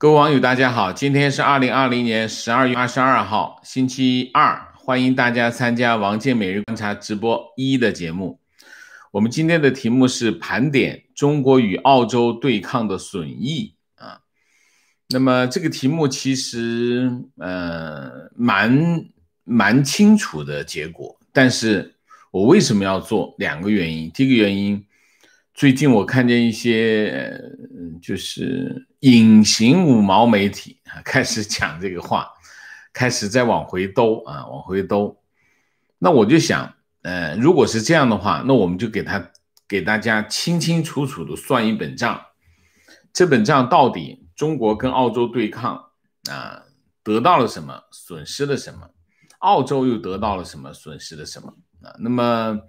各位网友，大家好！今天是二零二零年十二月二十二号，星期二，欢迎大家参加王建每日观察直播一的节目。我们今天的题目是盘点中国与澳洲对抗的损益啊。那么这个题目其实呃蛮蛮清楚的结果，但是我为什么要做？两个原因，第一个原因。最近我看见一些，就是隐形五毛媒体啊，开始讲这个话，开始在往回兜啊，往回兜。那我就想，呃，如果是这样的话，那我们就给他给大家清清楚楚的算一本账。这本账到底中国跟澳洲对抗啊，得到了什么，损失了什么？澳洲又得到了什么，损失了什么？啊，那么。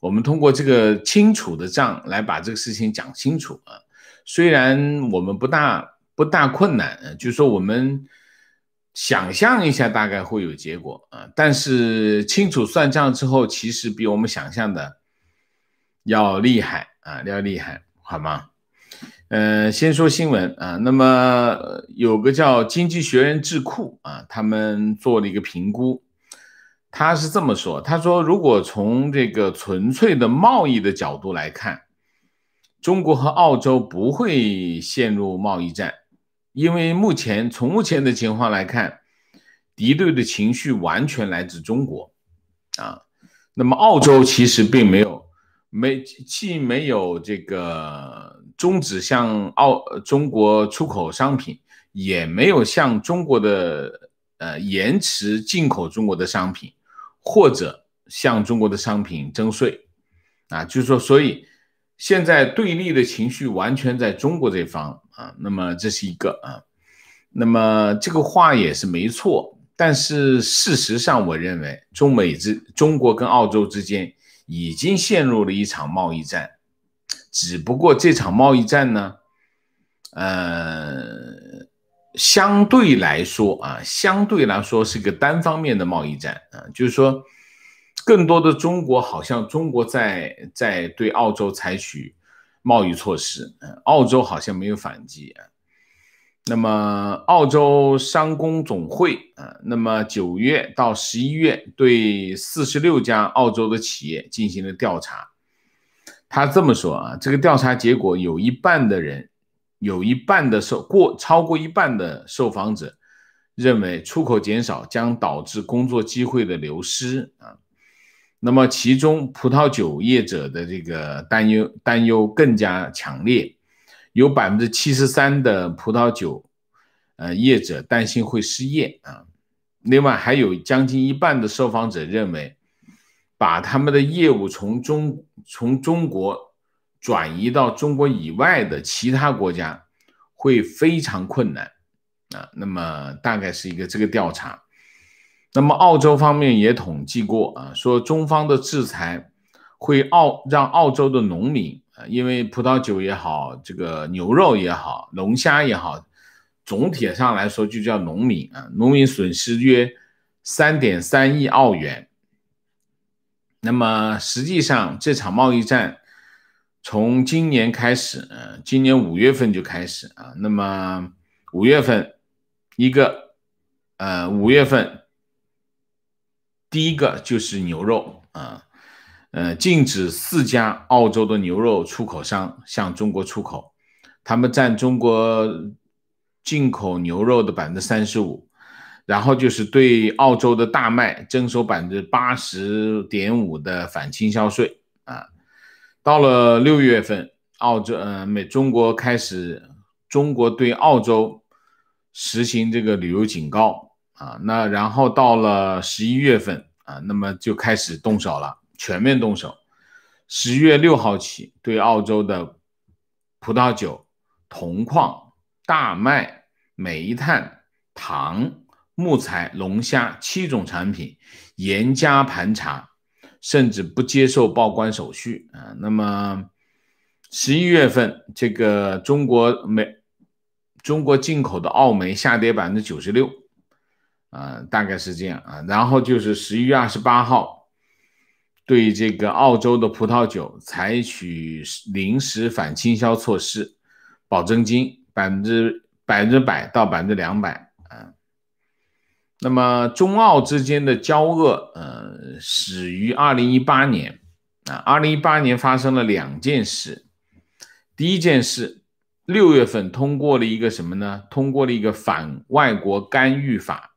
我们通过这个清楚的账来把这个事情讲清楚啊，虽然我们不大不大困难，就说我们想象一下大概会有结果啊，但是清楚算账之后，其实比我们想象的要厉害啊，要厉害，好吗？呃，先说新闻啊，那么有个叫经济学人智库啊，他们做了一个评估。他是这么说：“他说，如果从这个纯粹的贸易的角度来看，中国和澳洲不会陷入贸易战，因为目前从目前的情况来看，敌对的情绪完全来自中国，啊，那么澳洲其实并没有没既没有这个终止向澳中国出口商品，也没有向中国的呃延迟进口中国的商品。”或者向中国的商品征税，啊，就是说，所以现在对立的情绪完全在中国这方啊，那么这是一个啊，那么这个话也是没错，但是事实上，我认为中美之中国跟澳洲之间已经陷入了一场贸易战，只不过这场贸易战呢，呃。相对来说啊，相对来说是个单方面的贸易战啊，就是说，更多的中国好像中国在在对澳洲采取贸易措施，澳洲好像没有反击啊。那么澳洲商工总会啊，那么九月到十一月对四十六家澳洲的企业进行了调查，他这么说啊，这个调查结果有一半的人。有一半的受过超过一半的受访者认为，出口减少将导致工作机会的流失啊。那么，其中葡萄酒业者的这个担忧担忧更加强烈，有百分之七十三的葡萄酒呃业者担心会失业啊。另外，还有将近一半的受访者认为，把他们的业务从中从中国。转移到中国以外的其他国家会非常困难啊。那么大概是一个这个调查。那么澳洲方面也统计过啊，说中方的制裁会澳让澳洲的农民啊，因为葡萄酒也好，这个牛肉也好，龙虾也好，总体上来说就叫农民啊，农民损失约三点三亿澳元。那么实际上这场贸易战。从今年开始，嗯，今年五月份就开始啊。那么五月份，一个，呃，五月份，第一个就是牛肉啊，呃，禁止四家澳洲的牛肉出口商向中国出口，他们占中国进口牛肉的百分之三十五。然后就是对澳洲的大麦征收百分之八十点五的反倾销税啊。到了六月份，澳洲呃美中国开始，中国对澳洲实行这个旅游警告啊。那然后到了十一月份啊，那么就开始动手了，全面动手。十月六号起，对澳洲的葡萄酒、铜矿、大麦、煤炭、糖、木材、龙虾七种产品严加盘查。甚至不接受报关手续啊。那么十一月份，这个中国美中国进口的澳煤下跌百分之九十六啊，大概是这样啊。然后就是十一月二十八号，对这个澳洲的葡萄酒采取临时反倾销措施，保证金百分之百分之百到百分之两百。那么中澳之间的交恶，呃，始于二零一八年啊。二零一八年发生了两件事，第一件事，六月份通过了一个什么呢？通过了一个反外国干预法。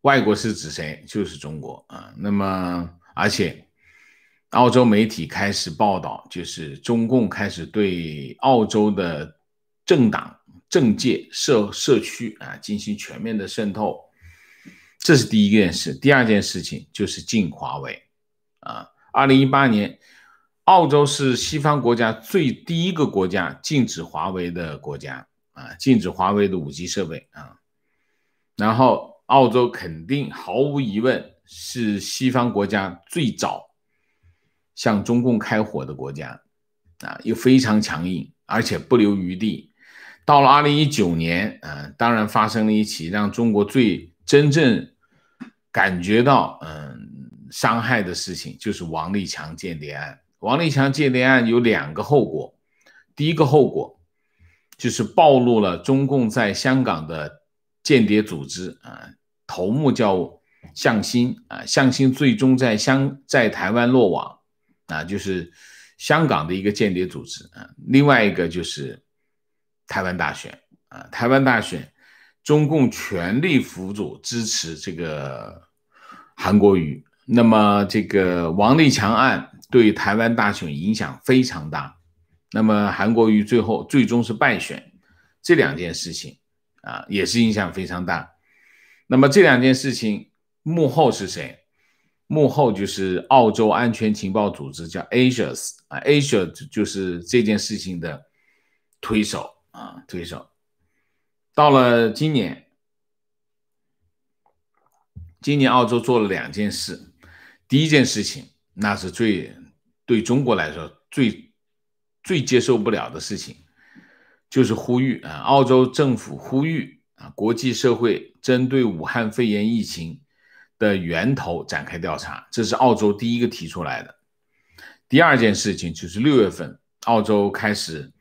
外国是指谁？就是中国啊。那么而且，澳洲媒体开始报道，就是中共开始对澳洲的政党。政界社社区啊，进行全面的渗透，这是第一件事。第二件事情就是禁华为啊。二零一八年，澳洲是西方国家最第一个国家禁止华为的国家啊，禁止华为的五 G 设备啊。然后，澳洲肯定毫无疑问是西方国家最早向中共开火的国家啊，又非常强硬，而且不留余地。到了二零一九年，嗯当然发生了一起让中国最真正感觉到嗯伤害的事情，就是王立强间谍案。王立强间谍案有两个后果，第一个后果就是暴露了中共在香港的间谍组织，啊，头目叫向新，啊，向新最终在香在台湾落网，啊，就是香港的一个间谍组织，啊，另外一个就是。台湾大选啊，台湾大选，中共全力辅佐支持这个韩国瑜，那么这个王立强案对台湾大选影响非常大，那么韩国瑜最后最终是败选，这两件事情啊也是影响非常大，那么这两件事情幕后是谁？幕后就是澳洲安全情报组织叫 ASIO 啊 a s i s 就是这件事情的推手。啊，推手。到了今年，今年澳洲做了两件事。第一件事情，那是最对中国来说最最接受不了的事情，就是呼吁啊，澳洲政府呼吁啊，国际社会针对武汉肺炎疫情的源头展开调查，这是澳洲第一个提出来的。第二件事情就是六月份，澳洲开始。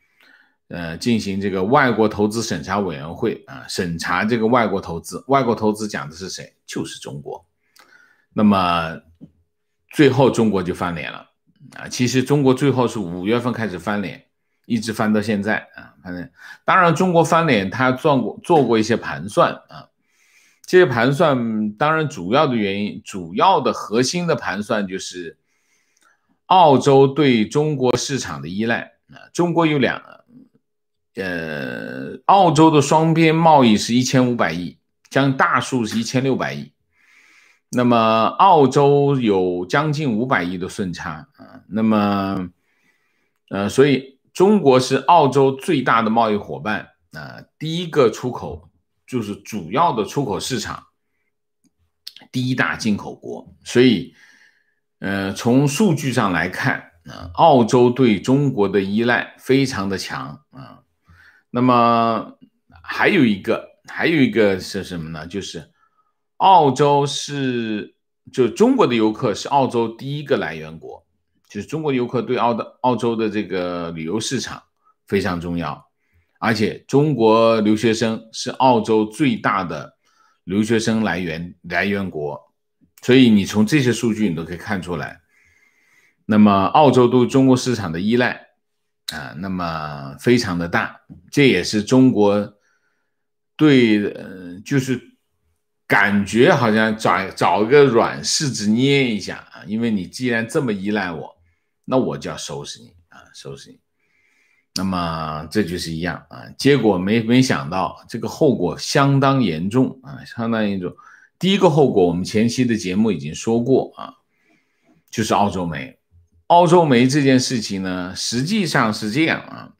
呃，进行这个外国投资审查委员会啊，审查这个外国投资。外国投资讲的是谁？就是中国。那么最后中国就翻脸了啊！其实中国最后是五月份开始翻脸，一直翻到现在啊。反正，当然中国翻脸，他做过做过一些盘算啊。这些盘算，当然主要的原因，主要的核心的盘算就是，澳洲对中国市场的依赖啊。中国有两。呃，澳洲的双边贸易是一千五百亿，将大数是一千六百亿。那么，澳洲有将近五百亿的顺差啊。那么，呃，所以中国是澳洲最大的贸易伙伴啊，第一个出口就是主要的出口市场，第一大进口国。所以，呃，从数据上来看啊，澳洲对中国的依赖非常的强啊。那么还有一个，还有一个是什么呢？就是澳洲是，就中国的游客是澳洲第一个来源国，就是中国游客对澳的澳洲的这个旅游市场非常重要，而且中国留学生是澳洲最大的留学生来源来源国，所以你从这些数据你都可以看出来，那么澳洲对中国市场的依赖。啊，那么非常的大，这也是中国对，呃，就是感觉好像找找一个软柿子捏一下啊，因为你既然这么依赖我，那我就要收拾你啊，收拾你。那么这就是一样啊，结果没没想到这个后果相当严重啊，相当严重。第一个后果我们前期的节目已经说过啊，就是澳洲煤。澳洲煤这件事情呢，实际上是这样啊。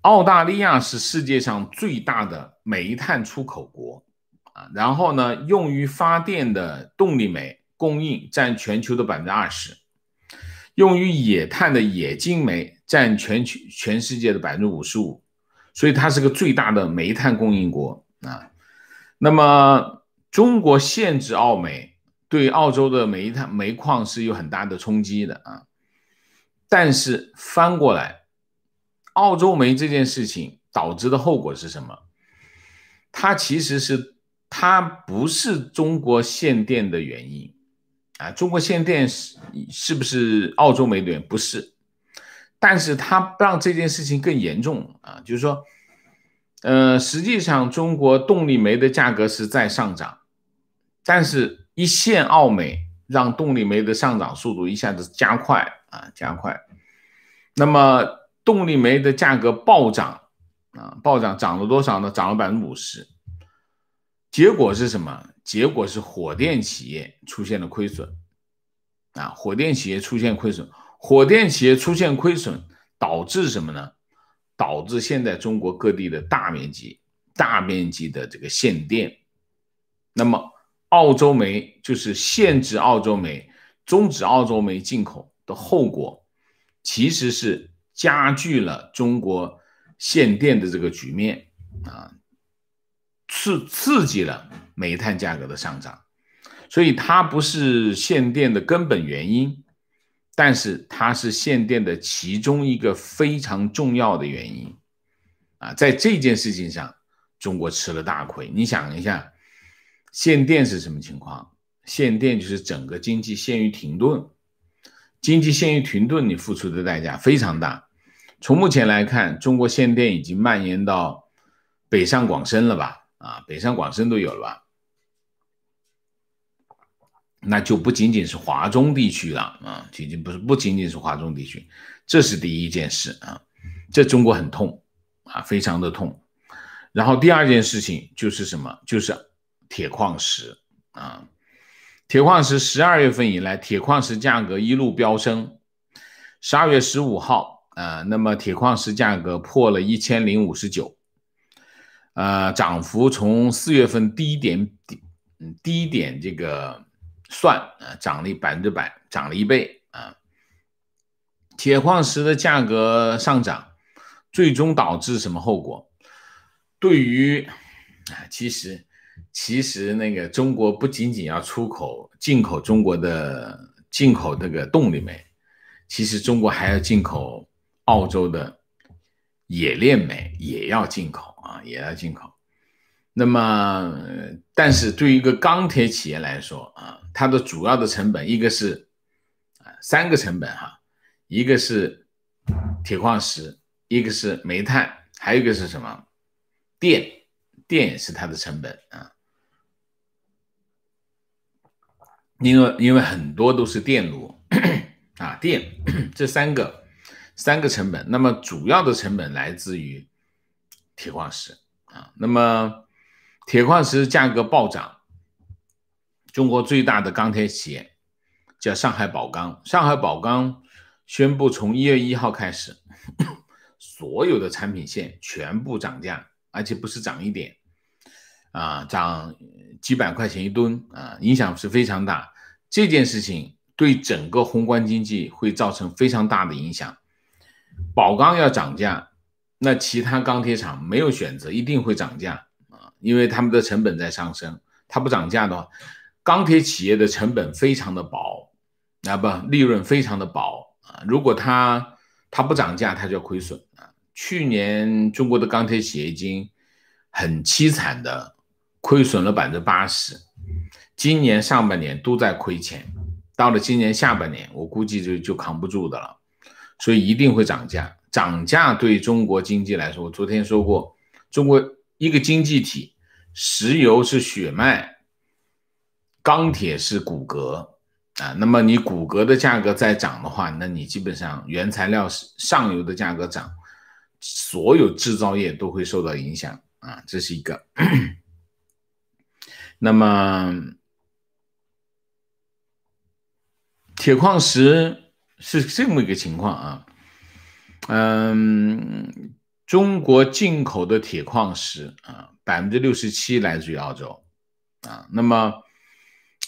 澳大利亚是世界上最大的煤炭出口国啊，然后呢，用于发电的动力煤供应占全球的百分之二十，用于冶炭的冶金煤占全球全世界的百分之五十五，所以它是个最大的煤炭供应国啊。那么中国限制澳煤。对澳洲的煤炭煤矿是有很大的冲击的啊，但是翻过来，澳洲煤这件事情导致的后果是什么？它其实是它不是中国限电的原因，啊，中国限电是是不是澳洲煤的原因？不是，但是它让这件事情更严重啊，就是说，呃，实际上中国动力煤的价格是在上涨，但是。一线奥美让动力煤的上涨速度一下子加快啊，加快。那么动力煤的价格暴涨啊，暴涨涨了多少呢？涨了百分之五十。结果是什么？结果是火电企业出现了亏损啊，火电企业出现亏损，火电企业出现亏损导致什么呢？导致现在中国各地的大面积、大面积的这个限电。那么。澳洲煤就是限制澳洲煤、终止澳洲煤进口的后果，其实是加剧了中国限电的这个局面啊，刺刺激了煤炭价格的上涨，所以它不是限电的根本原因，但是它是限电的其中一个非常重要的原因啊，在这件事情上，中国吃了大亏。你想一下。限电是什么情况？限电就是整个经济陷于停顿，经济陷于停顿，你付出的代价非常大。从目前来看，中国限电已经蔓延到北上广深了吧？啊，北上广深都有了吧？那就不仅仅是华中地区了啊，已经不是不仅仅是华中地区，这是第一件事啊，这中国很痛啊，非常的痛。然后第二件事情就是什么？就是。铁矿石啊，铁矿石十二月份以来，铁矿石价格一路飙升。十二月十五号啊，那么铁矿石价格破了一千零五十九，呃，涨幅从四月份低点低低点这个算啊，涨了百分之百，涨了一倍啊。铁矿石的价格上涨，最终导致什么后果？对于，啊，其实。其实那个中国不仅仅要出口进口中国的进口这个动力煤，其实中国还要进口澳洲的冶炼煤，也要进口啊，也要进口。那么但是对于一个钢铁企业来说啊，它的主要的成本一个是啊三个成本哈，一个是铁矿石，一个是煤炭，还有一个是什么电。电是它的成本啊，因为因为很多都是电炉啊，电这三个三个成本，那么主要的成本来自于铁矿石啊，那么铁矿石价格暴涨，中国最大的钢铁企业叫上海宝钢，上海宝钢宣布从一月一号开始，所有的产品线全部涨价，而且不是涨一点。啊，涨几百块钱一吨啊，影响是非常大。这件事情对整个宏观经济会造成非常大的影响。宝钢要涨价，那其他钢铁厂没有选择，一定会涨价啊，因为他们的成本在上升。它不涨价的话，钢铁企业的成本非常的薄，啊不，利润非常的薄啊。如果它它不涨价，它就要亏损啊。去年中国的钢铁企业已经很凄惨的。亏损了百分之八十，今年上半年都在亏钱，到了今年下半年，我估计就就扛不住的了，所以一定会涨价。涨价对中国经济来说，我昨天说过，中国一个经济体，石油是血脉，钢铁是骨骼啊。那么你骨骼的价格在涨的话，那你基本上原材料是上游的价格涨，所有制造业都会受到影响啊。这是一个。那么，铁矿石是这么一个情况啊，嗯，中国进口的铁矿石啊，百分之六十七来自于澳洲啊。那么，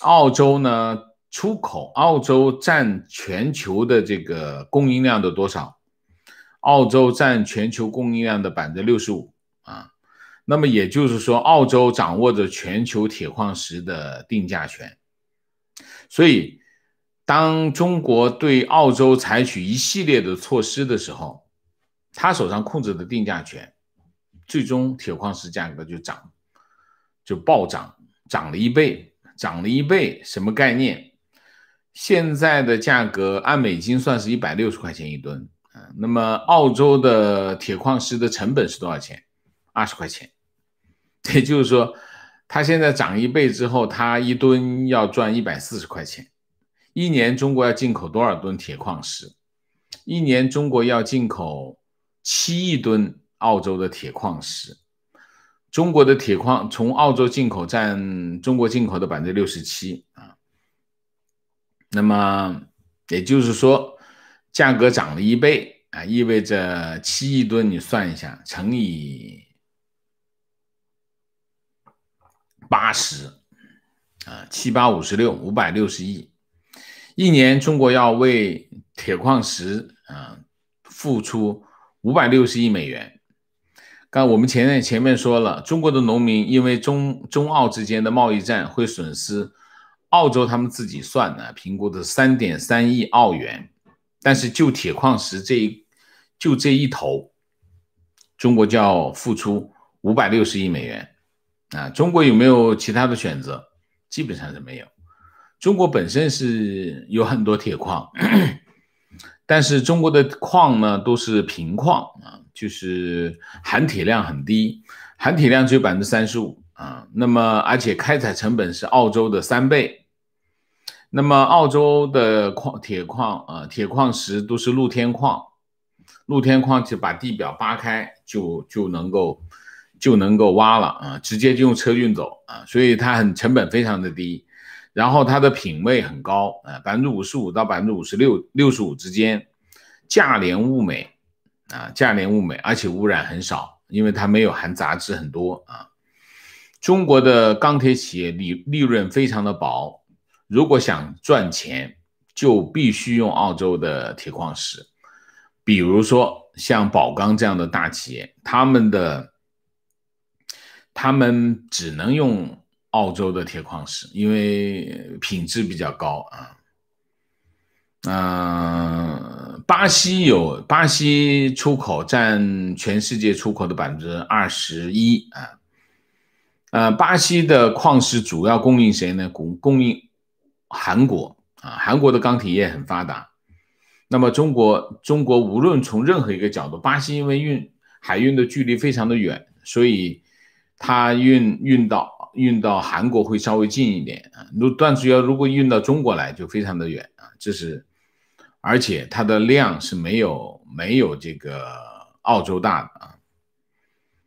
澳洲呢，出口澳洲占全球的这个供应量的多少？澳洲占全球供应量的百分之六十五啊。那么也就是说，澳洲掌握着全球铁矿石的定价权，所以当中国对澳洲采取一系列的措施的时候，他手上控制的定价权，最终铁矿石价格就涨，就暴涨，涨了一倍，涨了一倍，什么概念？现在的价格按美金算是一百六十块钱一吨，嗯，那么澳洲的铁矿石的成本是多少钱？二十块钱。也就是说，它现在涨一倍之后，它一吨要赚一百四十块钱。一年中国要进口多少吨铁矿石？一年中国要进口七亿吨澳洲的铁矿石。中国的铁矿从澳洲进口占中国进口的百分之六十七啊。那么也就是说，价格涨了一倍啊，意味着七亿吨，你算一下，乘以。八十啊，七八五十六，五百六十亿，一年中国要为铁矿石啊付出五百六十亿美元。刚我们前面前面说了，中国的农民因为中中澳之间的贸易战会损失，澳洲他们自己算的评估的三点三亿澳元，但是就铁矿石这一就这一头，中国就要付出五百六十亿美元。啊，中国有没有其他的选择？基本上是没有。中国本身是有很多铁矿，但是中国的矿呢都是平矿啊，就是含铁量很低，含铁量只有百分之三十五啊。那么而且开采成本是澳洲的三倍。那么澳洲的矿铁矿啊铁矿石都是露天矿，露天矿就把地表扒开就就能够。就能够挖了啊，直接就用车运走啊，所以它很成本非常的低，然后它的品位很高啊，百分之五十五到百分之五十六六十五之间，价廉物美啊，价廉物美，而且污染很少，因为它没有含杂质很多啊。中国的钢铁企业利利润非常的薄，如果想赚钱就必须用澳洲的铁矿石，比如说像宝钢这样的大企业，他们的。他们只能用澳洲的铁矿石，因为品质比较高啊。嗯，巴西有巴西出口占全世界出口的百分之二十一啊。呃，巴西的矿石主要供应谁呢？供供应韩国啊。韩国的钢铁业很发达。那么中国中国无论从任何一个角度，巴西因为运海运的距离非常的远，所以。它运运到运到韩国会稍微近一点啊，如段子要如果运到中国来就非常的远啊，这是，而且它的量是没有没有这个澳洲大的啊。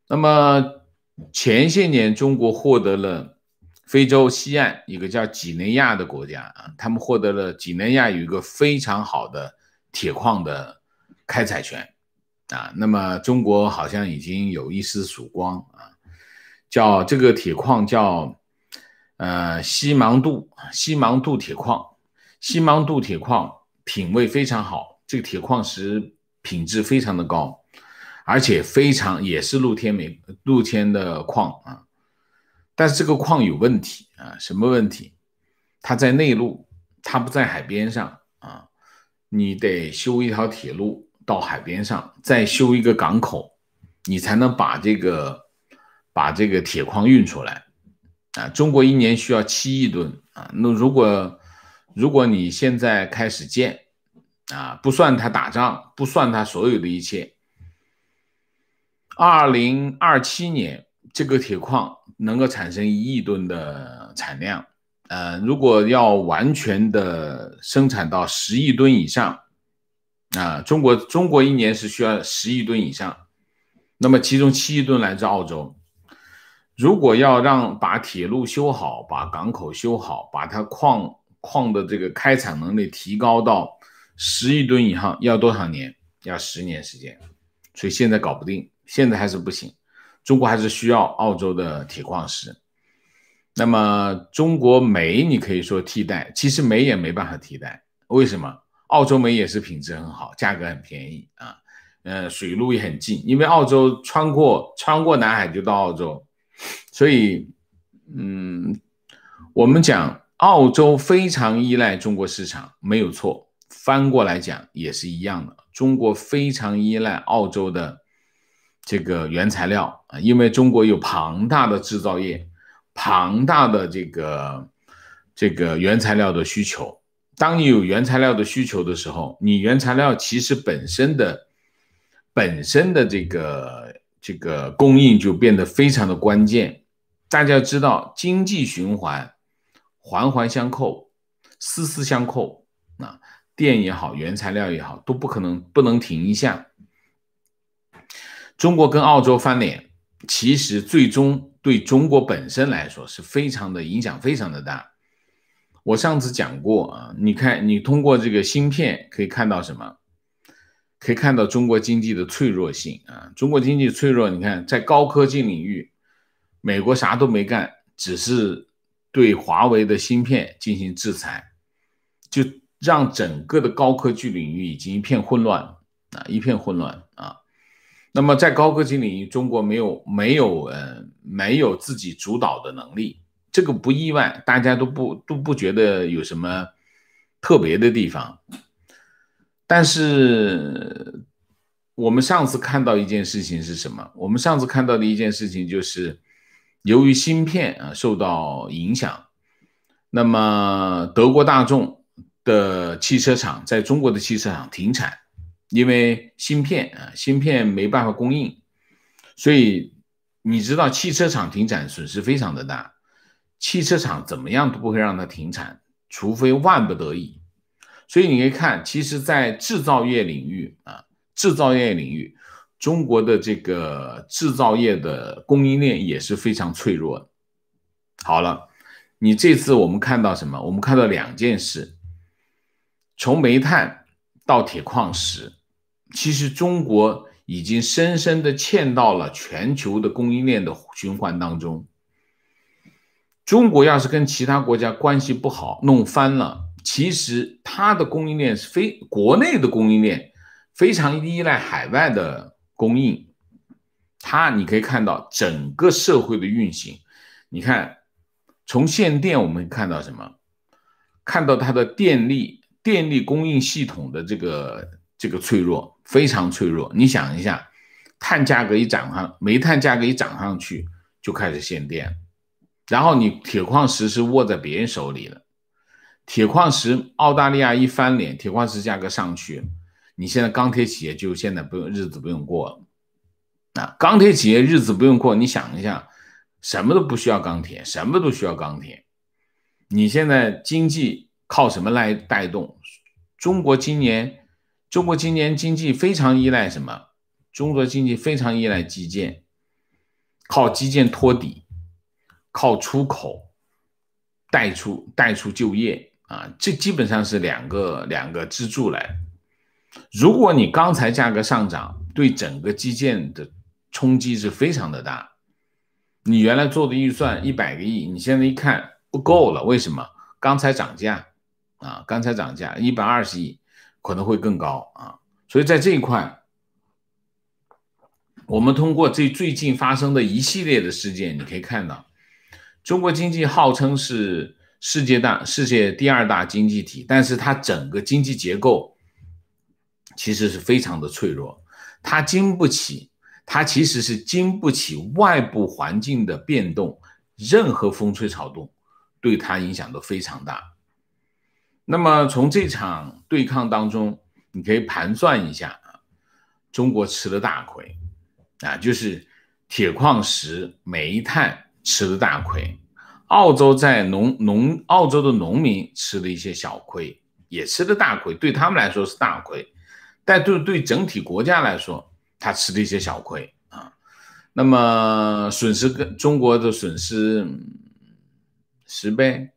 那么前些年中国获得了非洲西岸一个叫几内亚的国家啊，他们获得了几内亚有一个非常好的铁矿的开采权啊，那么中国好像已经有一丝曙光啊。叫这个铁矿叫，呃，西芒杜西芒杜铁矿，西芒杜铁矿品位非常好，这个铁矿石品质非常的高，而且非常也是露天美露天的矿啊。但是这个矿有问题啊，什么问题？它在内陆，它不在海边上啊。你得修一条铁路到海边上，再修一个港口，你才能把这个。把这个铁矿运出来啊！中国一年需要七亿吨啊。那如果如果你现在开始建啊，不算他打仗，不算他所有的一切，二零二七年这个铁矿能够产生一亿吨的产量。呃，如果要完全的生产到十亿吨以上啊，中国中国一年是需要十亿吨以上，那么其中七亿吨来自澳洲。如果要让把铁路修好，把港口修好，把它矿矿的这个开采能力提高到十亿吨以上，要多少年？要十年时间。所以现在搞不定，现在还是不行。中国还是需要澳洲的铁矿石。那么中国煤你可以说替代，其实煤也没办法替代。为什么？澳洲煤也是品质很好，价格很便宜啊。嗯，水路也很近，因为澳洲穿过穿过南海就到澳洲。所以，嗯，我们讲澳洲非常依赖中国市场，没有错。翻过来讲也是一样的，中国非常依赖澳洲的这个原材料啊，因为中国有庞大的制造业，庞大的这个这个原材料的需求。当你有原材料的需求的时候，你原材料其实本身的本身的这个。这个供应就变得非常的关键。大家知道，经济循环环环相扣、丝丝相扣啊，电也好，原材料也好，都不可能不能停一下。中国跟澳洲翻脸，其实最终对中国本身来说是非常的影响非常的大。我上次讲过啊，你看，你通过这个芯片可以看到什么？可以看到中国经济的脆弱性啊！中国经济脆弱，你看在高科技领域，美国啥都没干，只是对华为的芯片进行制裁，就让整个的高科技领域已经一片混乱啊，一片混乱啊！那么在高科技领域，中国没有没有呃没有自己主导的能力，这个不意外，大家都不都不觉得有什么特别的地方。但是我们上次看到一件事情是什么？我们上次看到的一件事情就是，由于芯片啊受到影响，那么德国大众的汽车厂在中国的汽车厂停产，因为芯片啊芯片没办法供应，所以你知道汽车厂停产损失非常的大，汽车厂怎么样都不会让它停产，除非万不得已。所以你可以看，其实，在制造业领域啊，制造业领域，中国的这个制造业的供应链也是非常脆弱的。好了，你这次我们看到什么？我们看到两件事：从煤炭到铁矿石，其实中国已经深深的嵌到了全球的供应链的循环当中。中国要是跟其他国家关系不好，弄翻了。其实它的供应链是非国内的供应链，非常依赖海外的供应。它你可以看到整个社会的运行。你看，从限电我们看到什么？看到它的电力电力供应系统的这个这个脆弱，非常脆弱。你想一下，碳价格一涨上，煤炭价格一涨上去，就开始限电。然后你铁矿石是握在别人手里的。铁矿石，澳大利亚一翻脸，铁矿石价格上去，你现在钢铁企业就现在不用日子不用过了。啊，钢铁企业日子不用过，你想一下，什么都不需要钢铁，什么都需要钢铁。你现在经济靠什么来带动？中国今年，中国今年经济非常依赖什么？中国经济非常依赖基建，靠基建托底，靠出口带出带出就业。啊，这基本上是两个两个支柱来。如果你钢材价格上涨，对整个基建的冲击是非常的大。你原来做的预算一百个亿，你现在一看不够了，为什么？钢材涨价啊，钢材涨价一百二十亿可能会更高啊。所以在这一块，我们通过这最近发生的一系列的事件，你可以看到，中国经济号称是。世界大，世界第二大经济体，但是它整个经济结构其实是非常的脆弱，它经不起，它其实是经不起外部环境的变动，任何风吹草动，对它影响都非常大。那么从这场对抗当中，你可以盘算一下啊，中国吃了大亏，啊，就是铁矿石、煤炭吃了大亏。澳洲在农农澳洲的农民吃了一些小亏，也吃了大亏，对他们来说是大亏，但对对整体国家来说，他吃了一些小亏啊。那么损失跟中国的损失十倍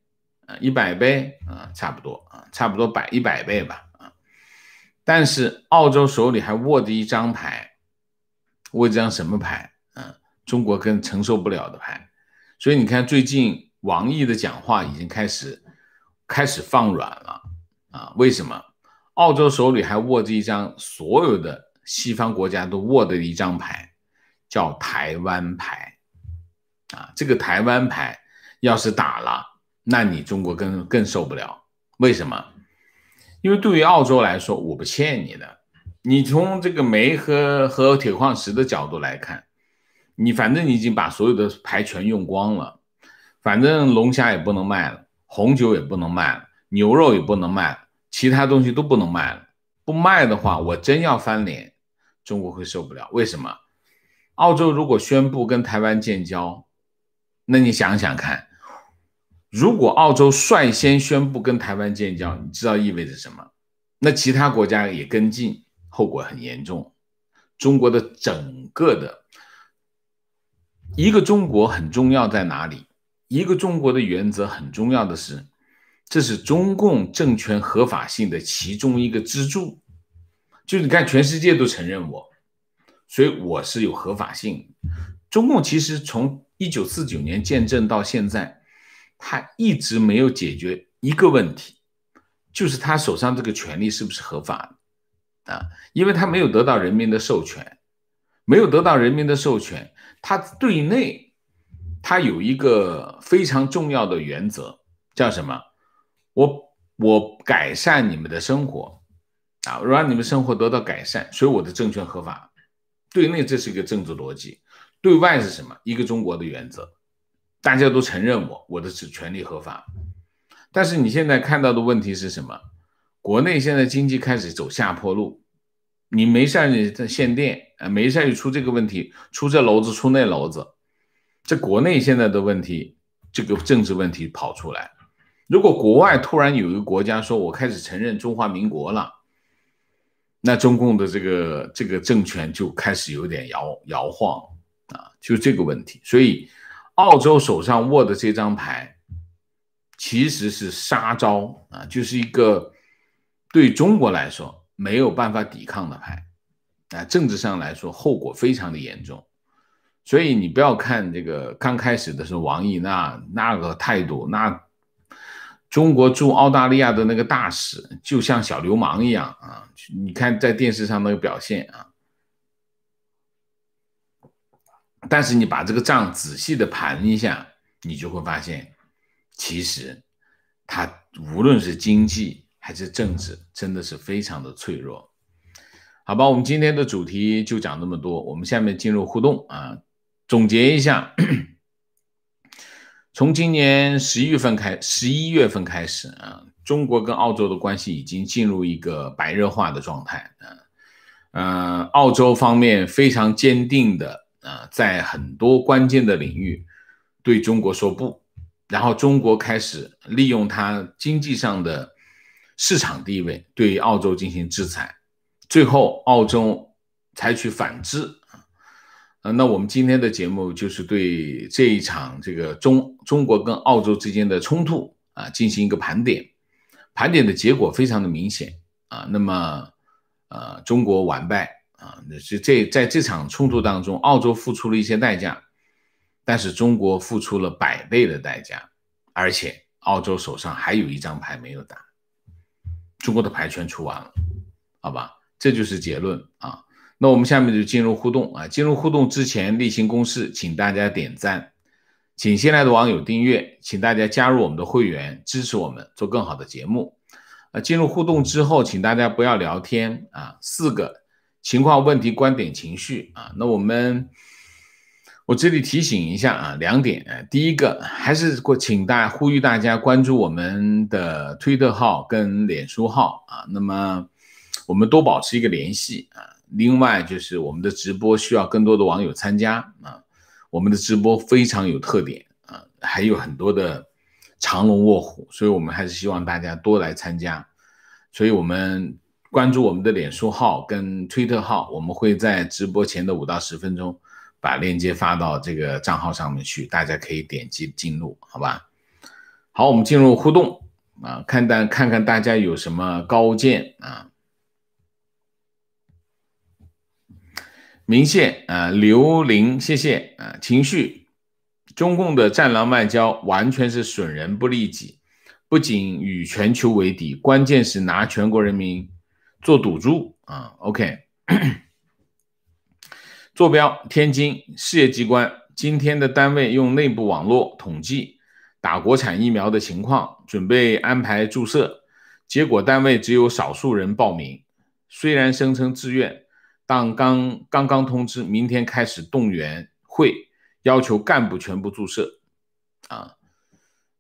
啊，一百倍啊，差不多啊，差不多百一百倍吧啊。但是澳洲手里还握着一张牌，握张什么牌啊？中国更承受不了的牌。所以你看，最近王毅的讲话已经开始开始放软了啊？为什么？澳洲手里还握着一张所有的西方国家都握着的一张牌，叫台湾牌啊！这个台湾牌要是打了，那你中国更更受不了。为什么？因为对于澳洲来说，我不欠你的。你从这个煤和和铁矿石的角度来看。你反正你已经把所有的牌全用光了，反正龙虾也不能卖了，红酒也不能卖了，牛肉也不能卖了，其他东西都不能卖了。不卖的话，我真要翻脸，中国会受不了。为什么？澳洲如果宣布跟台湾建交，那你想想看，如果澳洲率先宣布跟台湾建交，你知道意味着什么？那其他国家也跟进，后果很严重。中国的整个的。一个中国很重要在哪里？一个中国的原则很重要的是，这是中共政权合法性的其中一个支柱。就你看，全世界都承认我，所以我是有合法性。中共其实从一九四九年建政到现在，他一直没有解决一个问题，就是他手上这个权利是不是合法的啊？因为他没有得到人民的授权，没有得到人民的授权。他对内，他有一个非常重要的原则，叫什么？我我改善你们的生活，啊，让你们生活得到改善，所以我的政权合法。对内这是一个政治逻辑，对外是什么？一个中国的原则，大家都承认我，我的是权利合法。但是你现在看到的问题是什么？国内现在经济开始走下坡路，你没事儿，你限电。哎，每一下就出这个问题，出这篓子，出那篓子。这国内现在的问题，这个政治问题跑出来。如果国外突然有一个国家说“我开始承认中华民国了”，那中共的这个这个政权就开始有点摇摇晃啊，就这个问题。所以，澳洲手上握的这张牌其实是杀招啊，就是一个对中国来说没有办法抵抗的牌。啊，政治上来说，后果非常的严重，所以你不要看这个刚开始的时候，王毅那那个态度，那中国驻澳大利亚的那个大使就像小流氓一样啊！你看在电视上那个表现啊。但是你把这个账仔细的盘一下，你就会发现，其实他无论是经济还是政治，真的是非常的脆弱。好吧，我们今天的主题就讲这么多。我们下面进入互动啊，总结一下，从今年十一月份开十一月份开始啊，中国跟澳洲的关系已经进入一个白热化的状态啊，嗯，澳洲方面非常坚定的啊，在很多关键的领域对中国说不，然后中国开始利用它经济上的市场地位对澳洲进行制裁。最后，澳洲采取反制，呃，那我们今天的节目就是对这一场这个中中国跟澳洲之间的冲突啊进行一个盘点，盘点的结果非常的明显啊，那么呃，中国完败啊，那是这在这场冲突当中，澳洲付出了一些代价，但是中国付出了百倍的代价，而且澳洲手上还有一张牌没有打，中国的牌全出完了，好吧。这就是结论啊！那我们下面就进入互动啊！进入互动之前例行公事，请大家点赞，请新来的网友订阅，请大家加入我们的会员，支持我们做更好的节目。啊，进入互动之后，请大家不要聊天啊！四个情况：问题、观点、情绪啊！那我们我这里提醒一下啊，两点：第一个还是过，请大呼吁大家关注我们的推特号跟脸书号啊！那么。我们多保持一个联系啊！另外就是我们的直播需要更多的网友参加啊！我们的直播非常有特点啊，还有很多的藏龙卧虎，所以我们还是希望大家多来参加。所以我们关注我们的脸书号跟推特号，我们会在直播前的五到十分钟把链接发到这个账号上面去，大家可以点击进入，好吧？好，我们进入互动啊，看大看看大家有什么高见啊！明线啊，刘林，谢谢啊。情绪，中共的战狼外交完全是损人不利己，不仅与全球为敌，关键是拿全国人民做赌注啊。OK，坐标天津事业机关，今天的单位用内部网络统计打国产疫苗的情况，准备安排注射，结果单位只有少数人报名，虽然声称自愿。刚刚刚刚通知，明天开始动员会，要求干部全部注射。啊，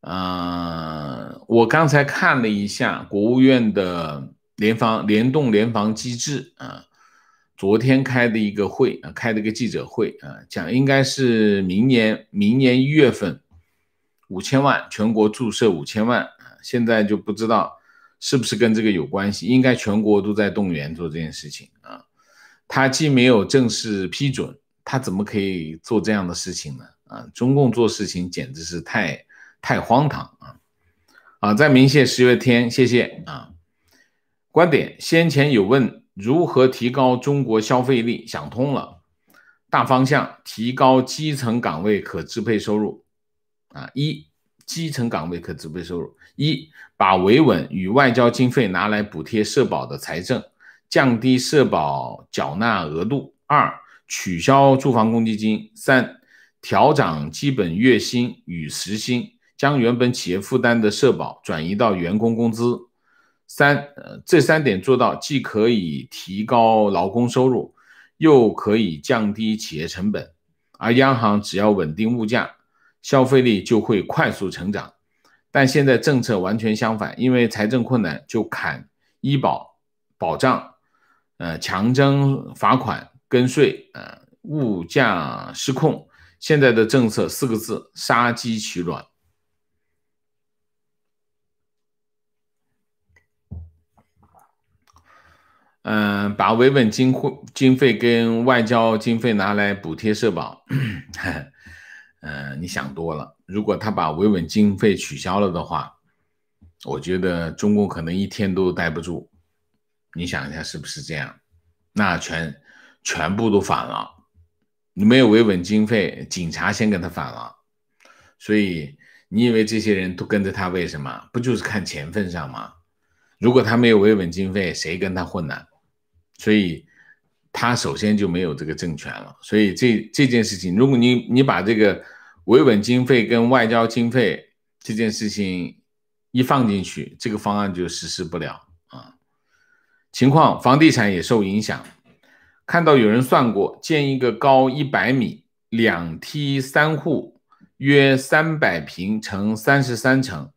嗯，我刚才看了一下国务院的联防联动联防机制啊，昨天开的一个会啊，开了一个记者会啊，讲应该是明年明年一月份五千万全国注射五千万啊，现在就不知道是不是跟这个有关系，应该全国都在动员做这件事情。他既没有正式批准，他怎么可以做这样的事情呢？啊，中共做事情简直是太太荒唐啊！啊，在明谢十月天，谢谢啊。观点：先前有问如何提高中国消费力，想通了，大方向提高基层岗位可支配收入啊。一基层岗位可支配收入，一把维稳与外交经费拿来补贴社保的财政。降低社保缴纳额度，二取消住房公积金，三调整基本月薪与时薪，将原本企业负担的社保转移到员工工资。三，这三点做到，既可以提高劳工收入，又可以降低企业成本。而央行只要稳定物价，消费力就会快速成长。但现在政策完全相反，因为财政困难就砍医保保障。呃，强征罚款、跟税，呃，物价失控，现在的政策四个字：杀鸡取卵。嗯，把维稳经费、经费跟外交经费拿来补贴社保，嗯，你想多了。如果他把维稳经费取消了的话，我觉得中共可能一天都待不住。你想一下是不是这样？那全全部都反了，你没有维稳经费，警察先跟他反了。所以你以为这些人都跟着他，为什么？不就是看钱份上吗？如果他没有维稳经费，谁跟他混呢？所以他首先就没有这个政权了。所以这这件事情，如果你你把这个维稳经费跟外交经费这件事情一放进去，这个方案就实施不了。情况，房地产也受影响。看到有人算过，建一个高一百米、两梯三户、约三百平乘三十三层，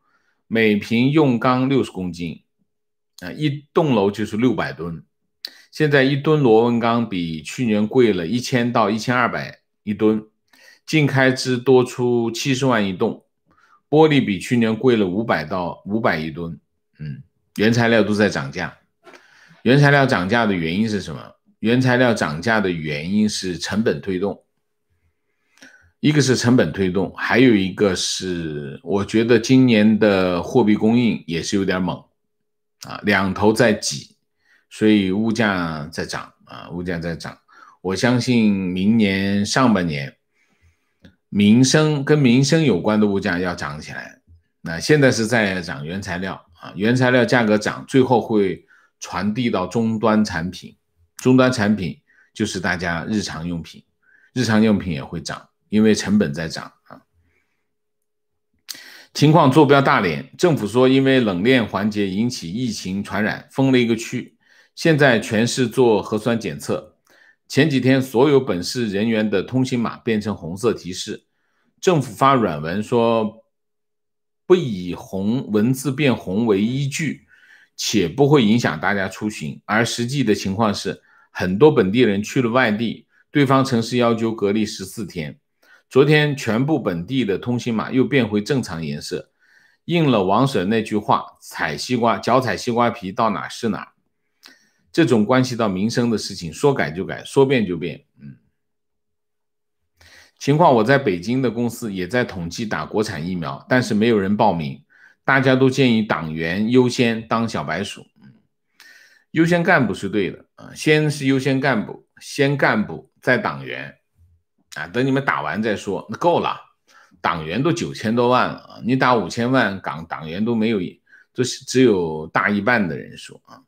每平用钢六十公斤，啊，一栋楼就是六百吨。现在一吨螺纹钢比去年贵了一千到一千二百一吨，净开支多出七十万一栋。玻璃比去年贵了五百到五百一吨，嗯，原材料都在涨价。原材料涨价的原因是什么？原材料涨价的原因是成本推动，一个是成本推动，还有一个是我觉得今年的货币供应也是有点猛，啊，两头在挤，所以物价在涨啊，物价在涨。我相信明年上半年，民生跟民生有关的物价要涨起来。那现在是在涨原材料啊，原材料价格涨，最后会。传递到终端产品，终端产品就是大家日常用品，日常用品也会涨，因为成本在涨啊。情况坐标大连，政府说因为冷链环节引起疫情传染，封了一个区，现在全市做核酸检测。前几天所有本市人员的通行码变成红色提示，政府发软文说不以红文字变红为依据。且不会影响大家出行，而实际的情况是，很多本地人去了外地，对方城市要求隔离十四天。昨天全部本地的通行码又变回正常颜色，应了王婶那句话：“踩西瓜，脚踩西瓜皮，到哪是哪。”这种关系到民生的事情，说改就改，说变就变。嗯，情况我在北京的公司也在统计打国产疫苗，但是没有人报名。大家都建议党员优先当小白鼠，优先干部是对的啊，先是优先干部，先干部再党员，啊，等你们打完再说，那够了，党员都九千多万了啊，你打五千万岗，党员都没有，是只有大一半的人数啊。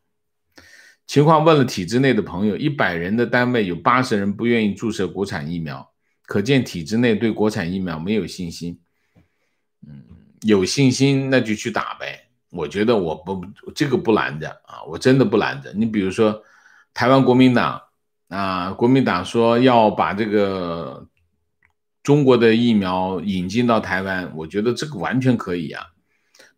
情况问了体制内的朋友，一百人的单位有八十人不愿意注射国产疫苗，可见体制内对国产疫苗没有信心。有信心那就去打呗，我觉得我不这个不拦着啊，我真的不拦着。你比如说台湾国民党啊，国民党说要把这个中国的疫苗引进到台湾，我觉得这个完全可以啊，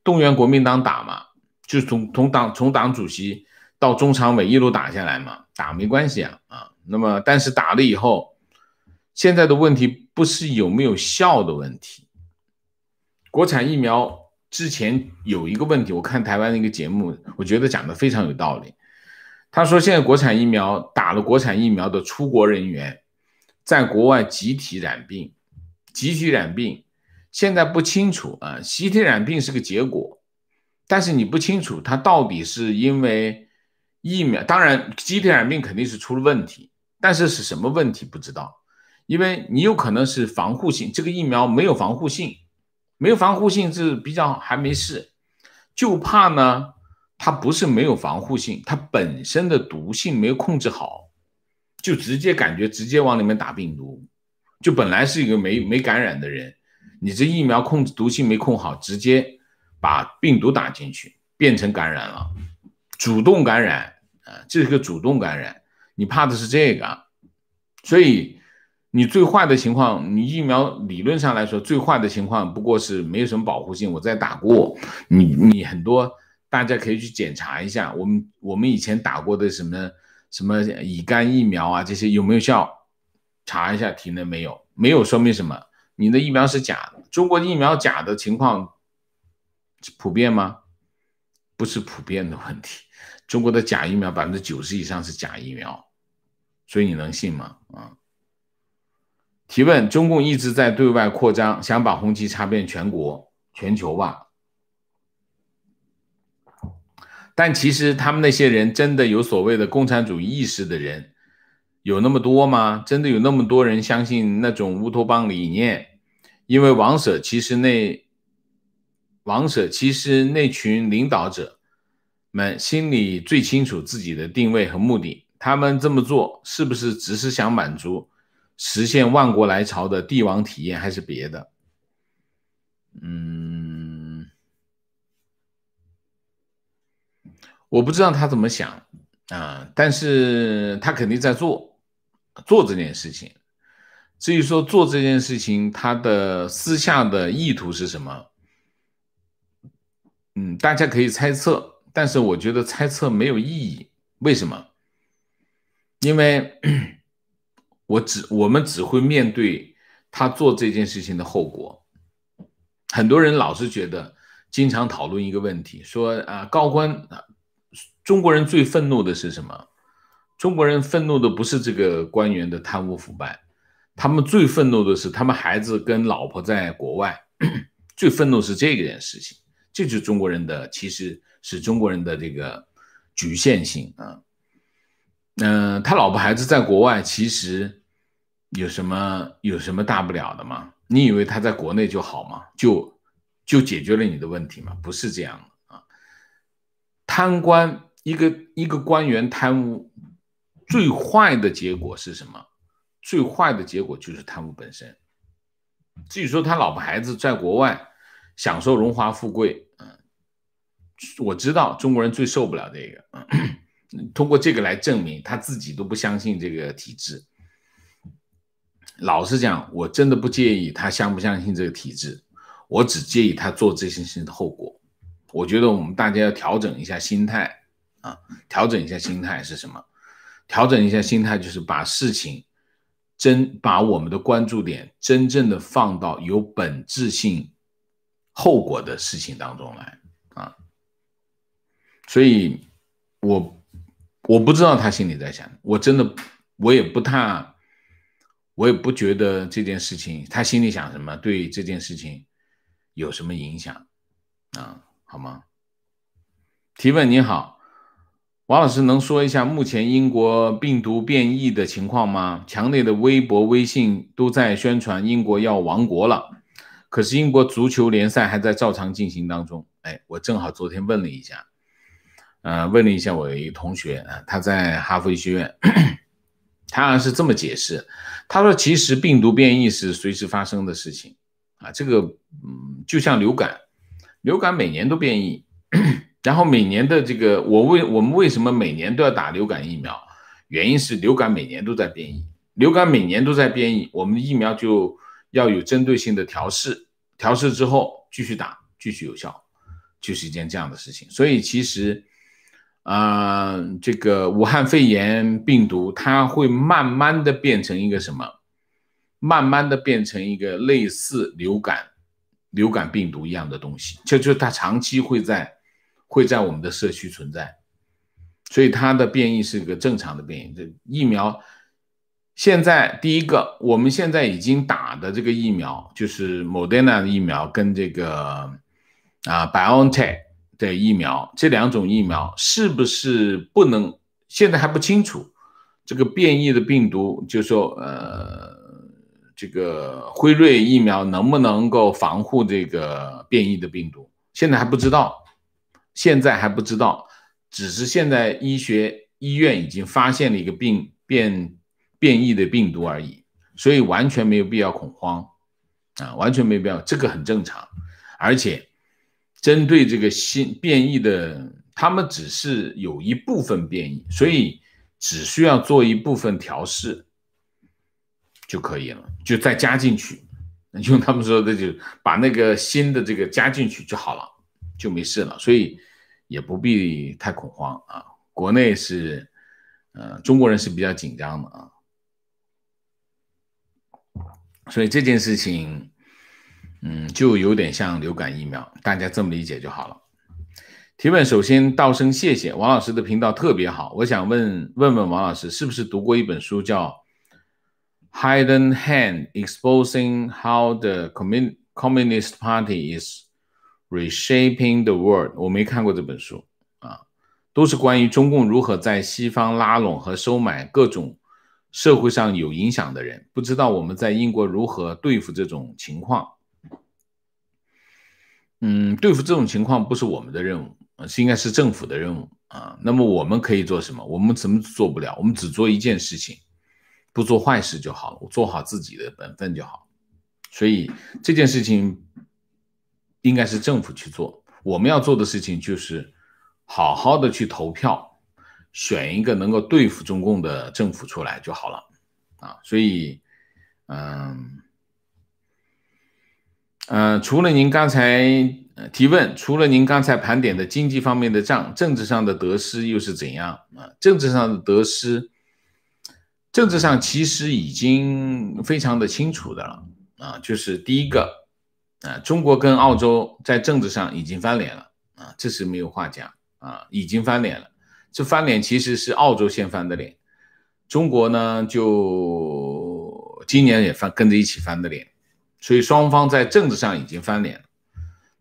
动员国民党打嘛，就从从党从党主席到中常委一路打下来嘛，打没关系啊啊。那么但是打了以后，现在的问题不是有没有效的问题。国产疫苗之前有一个问题，我看台湾的一个节目，我觉得讲的非常有道理。他说现在国产疫苗打了国产疫苗的出国人员，在国外集体染病，集体染病，现在不清楚啊。集体染病是个结果，但是你不清楚它到底是因为疫苗，当然集体染病肯定是出了问题，但是是什么问题不知道，因为你有可能是防护性，这个疫苗没有防护性。没有防护性是比较还没事，就怕呢，它不是没有防护性，它本身的毒性没有控制好，就直接感觉直接往里面打病毒，就本来是一个没没感染的人，你这疫苗控制毒性没控好，直接把病毒打进去变成感染了，主动感染啊，这是个主动感染，你怕的是这个，所以。你最坏的情况，你疫苗理论上来说最坏的情况不过是没有什么保护性。我再打过你，你很多大家可以去检查一下，我们我们以前打过的什么什么乙肝疫苗啊这些有没有效？查一下体内没有，没有说明什么。你的疫苗是假的，中国疫苗假的情况普遍吗？不是普遍的问题，中国的假疫苗百分之九十以上是假疫苗，所以你能信吗？啊？提问：中共一直在对外扩张，想把红旗插遍全国、全球吧？但其实他们那些人真的有所谓的共产主义意识的人有那么多吗？真的有那么多人相信那种乌托邦理念？因为王舍其实那王舍其实那群领导者们心里最清楚自己的定位和目的，他们这么做是不是只是想满足？实现万国来朝的帝王体验还是别的？嗯，我不知道他怎么想啊，但是他肯定在做做这件事情。至于说做这件事情他的私下的意图是什么？嗯，大家可以猜测，但是我觉得猜测没有意义。为什么？因为。我只我们只会面对他做这件事情的后果。很多人老是觉得，经常讨论一个问题，说啊，高官，中国人最愤怒的是什么？中国人愤怒的不是这个官员的贪污腐败，他们最愤怒的是他们孩子跟老婆在国外，最愤怒是这个件事情。这就是中国人的，其实是中国人的这个局限性啊。嗯，他老婆孩子在国外，其实。有什么有什么大不了的吗？你以为他在国内就好吗？就就解决了你的问题吗？不是这样的啊！贪官一个一个官员贪污，最坏的结果是什么？最坏的结果就是贪污本身。至于说他老婆孩子在国外享受荣华富贵，嗯，我知道中国人最受不了这个嗯，通过这个来证明他自己都不相信这个体制。老实讲，我真的不介意他相不相信这个体制，我只介意他做这些事的后果。我觉得我们大家要调整一下心态啊，调整一下心态是什么？调整一下心态就是把事情真把我们的关注点真正的放到有本质性后果的事情当中来啊。所以，我我不知道他心里在想，我真的我也不太。我也不觉得这件事情，他心里想什么，对这件事情有什么影响啊？好吗？提问：你好，王老师，能说一下目前英国病毒变异的情况吗？墙内的微博、微信都在宣传英国要亡国了，可是英国足球联赛还在照常进行当中。哎，我正好昨天问了一下，呃，问了一下我一同学啊，他在哈佛医学院。他好像是这么解释，他说：“其实病毒变异是随时发生的事情啊，这个嗯，就像流感，流感每年都变异，然后每年的这个我为我们为什么每年都要打流感疫苗？原因是流感每年都在变异，流感每年都在变异，我们的疫苗就要有针对性的调试，调试之后继续打，继续有效，就是一件这样的事情。所以其实。”啊，这个武汉肺炎病毒，它会慢慢的变成一个什么？慢慢的变成一个类似流感、流感病毒一样的东西。这就是它长期会在、会在我们的社区存在，所以它的变异是一个正常的变异。这疫苗现在第一个，我们现在已经打的这个疫苗就是 Moderna 的疫苗跟这个啊，Biontech。的疫苗，这两种疫苗是不是不能？现在还不清楚。这个变异的病毒，就说呃，这个辉瑞疫苗能不能够防护这个变异的病毒，现在还不知道。现在还不知道，只是现在医学医院已经发现了一个病变变异的病毒而已，所以完全没有必要恐慌啊，完全没必要，这个很正常，而且。针对这个新变异的，他们只是有一部分变异，所以只需要做一部分调试就可以了，就再加进去。用他们说的，就把那个新的这个加进去就好了，就没事了，所以也不必太恐慌啊。国内是，呃，中国人是比较紧张的啊，所以这件事情。嗯，就有点像流感疫苗，大家这么理解就好了。提问首先道声谢谢，王老师的频道特别好。我想问问问王老师，是不是读过一本书叫《Hidden Hand: Exposing How the Communist Communist Party Is Reshaping the World》？我没看过这本书啊，都是关于中共如何在西方拉拢和收买各种社会上有影响的人。不知道我们在英国如何对付这种情况。嗯，对付这种情况不是我们的任务，是应该是政府的任务啊。那么我们可以做什么？我们怎么做不了？我们只做一件事情，不做坏事就好了，做好自己的本分就好。所以这件事情应该是政府去做。我们要做的事情就是好好的去投票，选一个能够对付中共的政府出来就好了啊。所以，嗯。嗯，除了您刚才提问，除了您刚才盘点的经济方面的账，政治上的得失又是怎样？啊，政治上的得失，政治上其实已经非常的清楚的了。啊，就是第一个，啊，中国跟澳洲在政治上已经翻脸了。啊，这是没有话讲。啊，已经翻脸了。这翻脸其实是澳洲先翻的脸，中国呢就今年也翻，跟着一起翻的脸。所以双方在政治上已经翻脸了。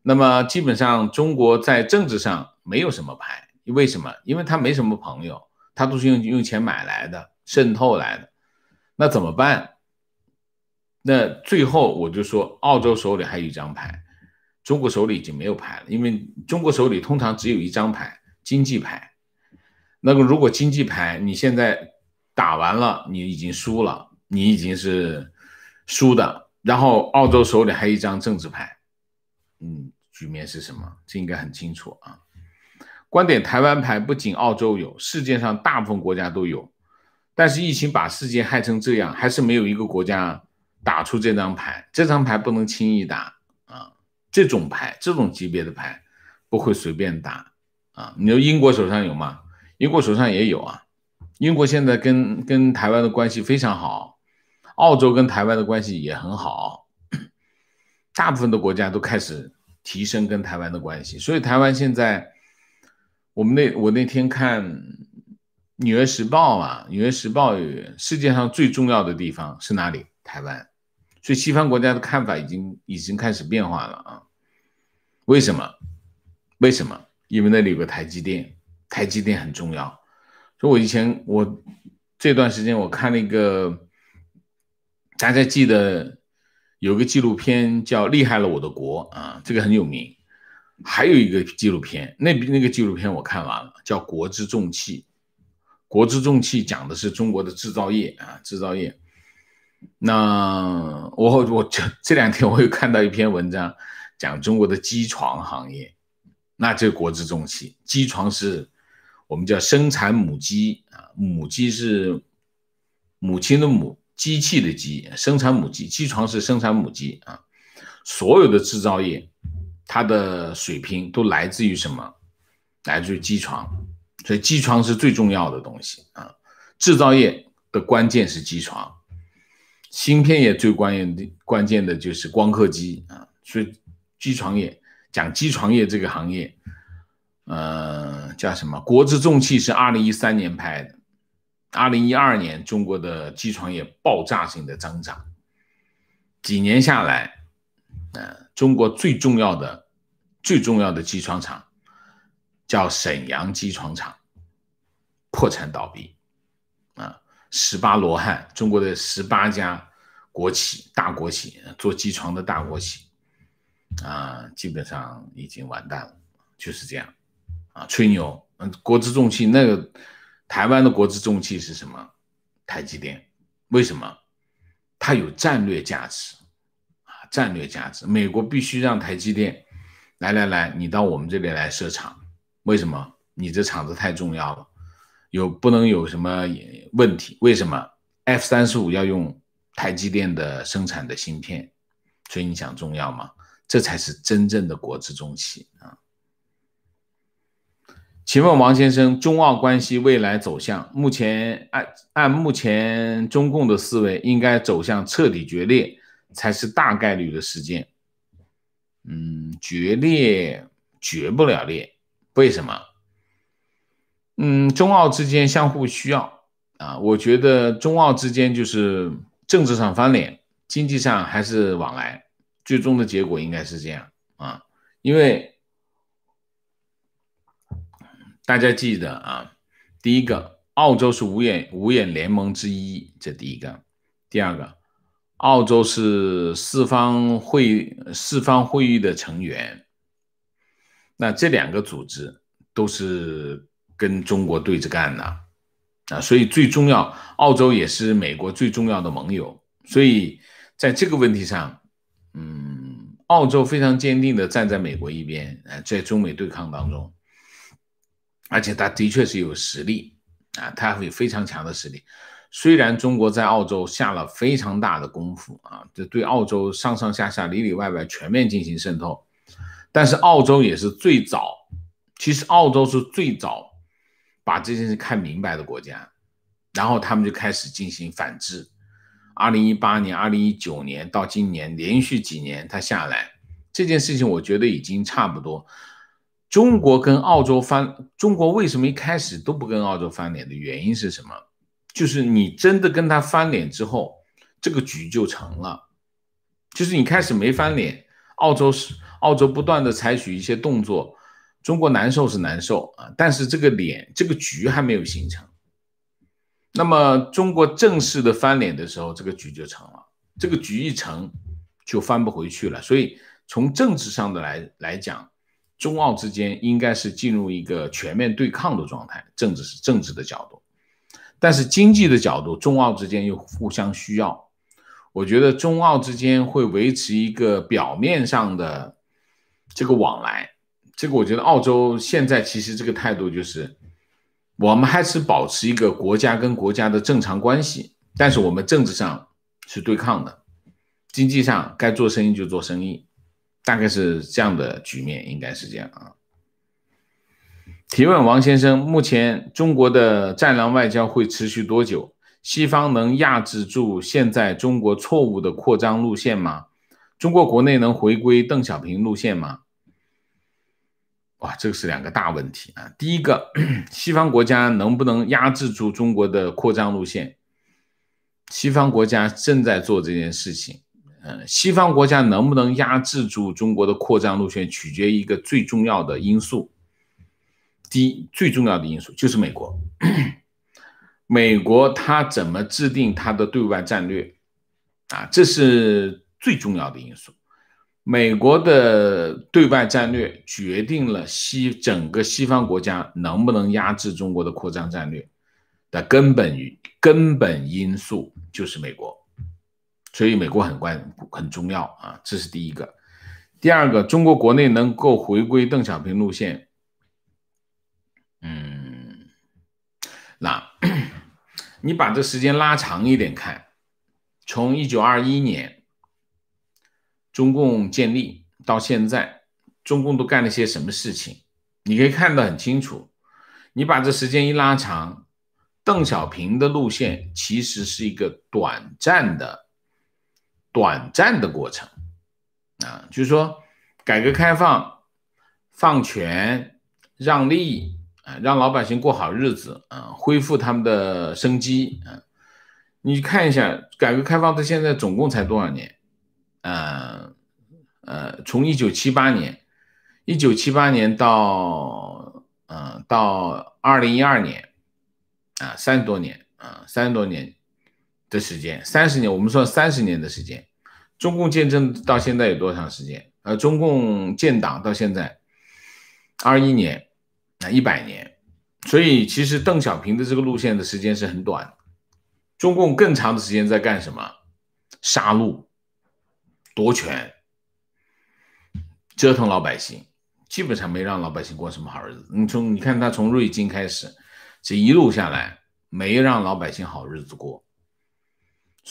那么基本上中国在政治上没有什么牌，为什么？因为他没什么朋友，他都是用用钱买来的、渗透来的。那怎么办？那最后我就说，澳洲手里还有一张牌，中国手里已经没有牌了。因为中国手里通常只有一张牌——经济牌。那么如果经济牌你现在打完了，你已经输了，你已经是输的。然后，澳洲手里还有一张政治牌，嗯，局面是什么？这应该很清楚啊。观点：台湾牌不仅澳洲有，世界上大部分国家都有。但是，疫情把世界害成这样，还是没有一个国家打出这张牌。这张牌不能轻易打啊！这种牌，这种级别的牌，不会随便打啊。你说英国手上有吗？英国手上也有啊。英国现在跟跟台湾的关系非常好。澳洲跟台湾的关系也很好，大部分的国家都开始提升跟台湾的关系，所以台湾现在，我们那我那天看《纽约时报》啊，《纽约时报》世界上最重要的地方是哪里？台湾，所以西方国家的看法已经已经开始变化了啊！为什么？为什么？因为那里有个台积电，台积电很重要，所以我以前我这段时间我看那个。大家记得有个纪录片叫《厉害了我的国》啊，这个很有名。还有一个纪录片，那那个纪录片我看完了，叫《国之重器》。《国之重器》讲的是中国的制造业啊，制造业。那我我这这两天我又看到一篇文章，讲中国的机床行业。那这国之重器，机床是，我们叫生产母机啊，母机是母亲的母。机器的机生产母机，机床是生产母机啊。所有的制造业，它的水平都来自于什么？来自于机床。所以机床是最重要的东西啊。制造业的关键是机床，芯片业最关键的、关键的就是光刻机啊。所以机床业，讲机床业这个行业，嗯，叫什么？国之重器是二零一三年拍的。二零一二年，中国的机床业爆炸性的增长。几年下来，嗯，中国最重要的、最重要的机床厂叫沈阳机床厂，破产倒闭。啊，十八罗汉，中国的十八家国企、大国企做机床的大国企，啊，基本上已经完蛋了，就是这样。啊，吹牛，嗯，国之重器那个。台湾的国之重器是什么？台积电，为什么它有战略价值啊？战略价值，美国必须让台积电来来来，你到我们这边来设厂，为什么？你这厂子太重要了，有不能有什么问题？为什么 F 三十五要用台积电的生产的芯片？所以你想重要吗？这才是真正的国之重器啊！请问王先生，中澳关系未来走向？目前按按目前中共的思维，应该走向彻底决裂才是大概率的事件。嗯，决裂决不了裂，为什么？嗯，中澳之间相互需要啊，我觉得中澳之间就是政治上翻脸，经济上还是往来，最终的结果应该是这样啊，因为。大家记得啊，第一个，澳洲是五眼五眼联盟之一，这第一个；第二个，澳洲是四方会四方会议的成员。那这两个组织都是跟中国对着干的啊，所以最重要，澳洲也是美国最重要的盟友。所以在这个问题上，嗯，澳洲非常坚定的站在美国一边，呃，在中美对抗当中。而且他的确是有实力啊，他会非常强的实力。虽然中国在澳洲下了非常大的功夫啊，这对澳洲上上下下里里外外全面进行渗透，但是澳洲也是最早，其实澳洲是最早把这件事看明白的国家，然后他们就开始进行反制。二零一八年、二零一九年到今年连续几年，他下来这件事情，我觉得已经差不多。中国跟澳洲翻，中国为什么一开始都不跟澳洲翻脸的原因是什么？就是你真的跟他翻脸之后，这个局就成了。就是你开始没翻脸，澳洲是澳洲不断的采取一些动作，中国难受是难受啊，但是这个脸这个局还没有形成。那么中国正式的翻脸的时候，这个局就成了，这个局一成就翻不回去了。所以从政治上的来来讲。中澳之间应该是进入一个全面对抗的状态，政治是政治的角度，但是经济的角度，中澳之间又互相需要。我觉得中澳之间会维持一个表面上的这个往来。这个我觉得澳洲现在其实这个态度就是，我们还是保持一个国家跟国家的正常关系，但是我们政治上是对抗的，经济上该做生意就做生意。大概是这样的局面，应该是这样啊。提问王先生：目前中国的“战狼”外交会持续多久？西方能压制住现在中国错误的扩张路线吗？中国国内能回归邓小平路线吗？哇，这个是两个大问题啊。第一个，西方国家能不能压制住中国的扩张路线？西方国家正在做这件事情。西方国家能不能压制住中国的扩张路线，取决于一个最重要的因素。第一，最重要的因素就是美国。美国它怎么制定它的对外战略，啊，这是最重要的因素。美国的对外战略决定了西整个西方国家能不能压制中国的扩张战略的根本根本因素就是美国。所以美国很关很重要啊，这是第一个。第二个，中国国内能够回归邓小平路线，嗯，那，你把这时间拉长一点看，从一九二一年中共建立到现在，中共都干了些什么事情，你可以看得很清楚。你把这时间一拉长，邓小平的路线其实是一个短暂的。短暂的过程啊，就是说，改革开放，放权让利啊，让老百姓过好日子啊，恢复他们的生机啊。你看一下，改革开放到现在总共才多少年？呃呃，从一九七八年，一九七八年到嗯到二零一二年啊，三十多年啊，三十多年。的时间三十年，我们算三十年的时间。中共建政到现在有多长时间？呃，中共建党到现在二一年，啊，一百年。所以其实邓小平的这个路线的时间是很短。中共更长的时间在干什么？杀戮、夺权、折腾老百姓，基本上没让老百姓过什么好日子。你从你看他从瑞金开始，这一路下来，没让老百姓好日子过。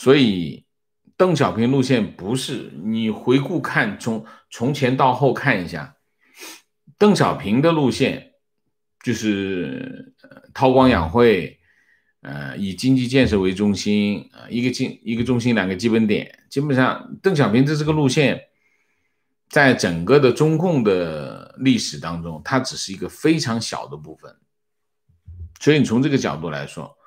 所以，邓小平路线不是你回顾看从从前到后看一下，邓小平的路线就是韬光养晦，呃，以经济建设为中心，啊，一个经一个中心，两个基本点。基本上，邓小平的这个路线，在整个的中共的历史当中，它只是一个非常小的部分。所以，你从这个角度来说。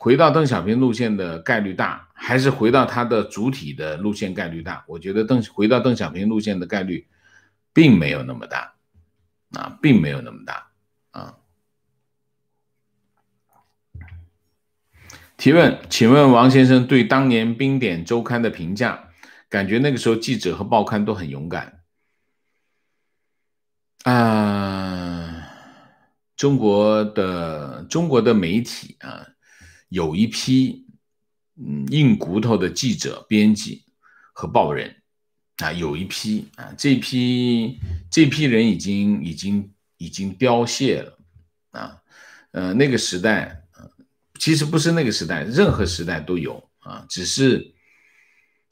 回到邓小平路线的概率大，还是回到他的主体的路线概率大？我觉得邓回到邓小平路线的概率，并没有那么大啊，并没有那么大啊。提问，请问王先生对当年《冰点周刊》的评价？感觉那个时候记者和报刊都很勇敢啊。中国的中国的媒体啊。有一批嗯硬骨头的记者、编辑和报人啊，有一批啊，这批这批人已经已经已经凋谢了啊，呃，那个时代其实不是那个时代，任何时代都有啊，只是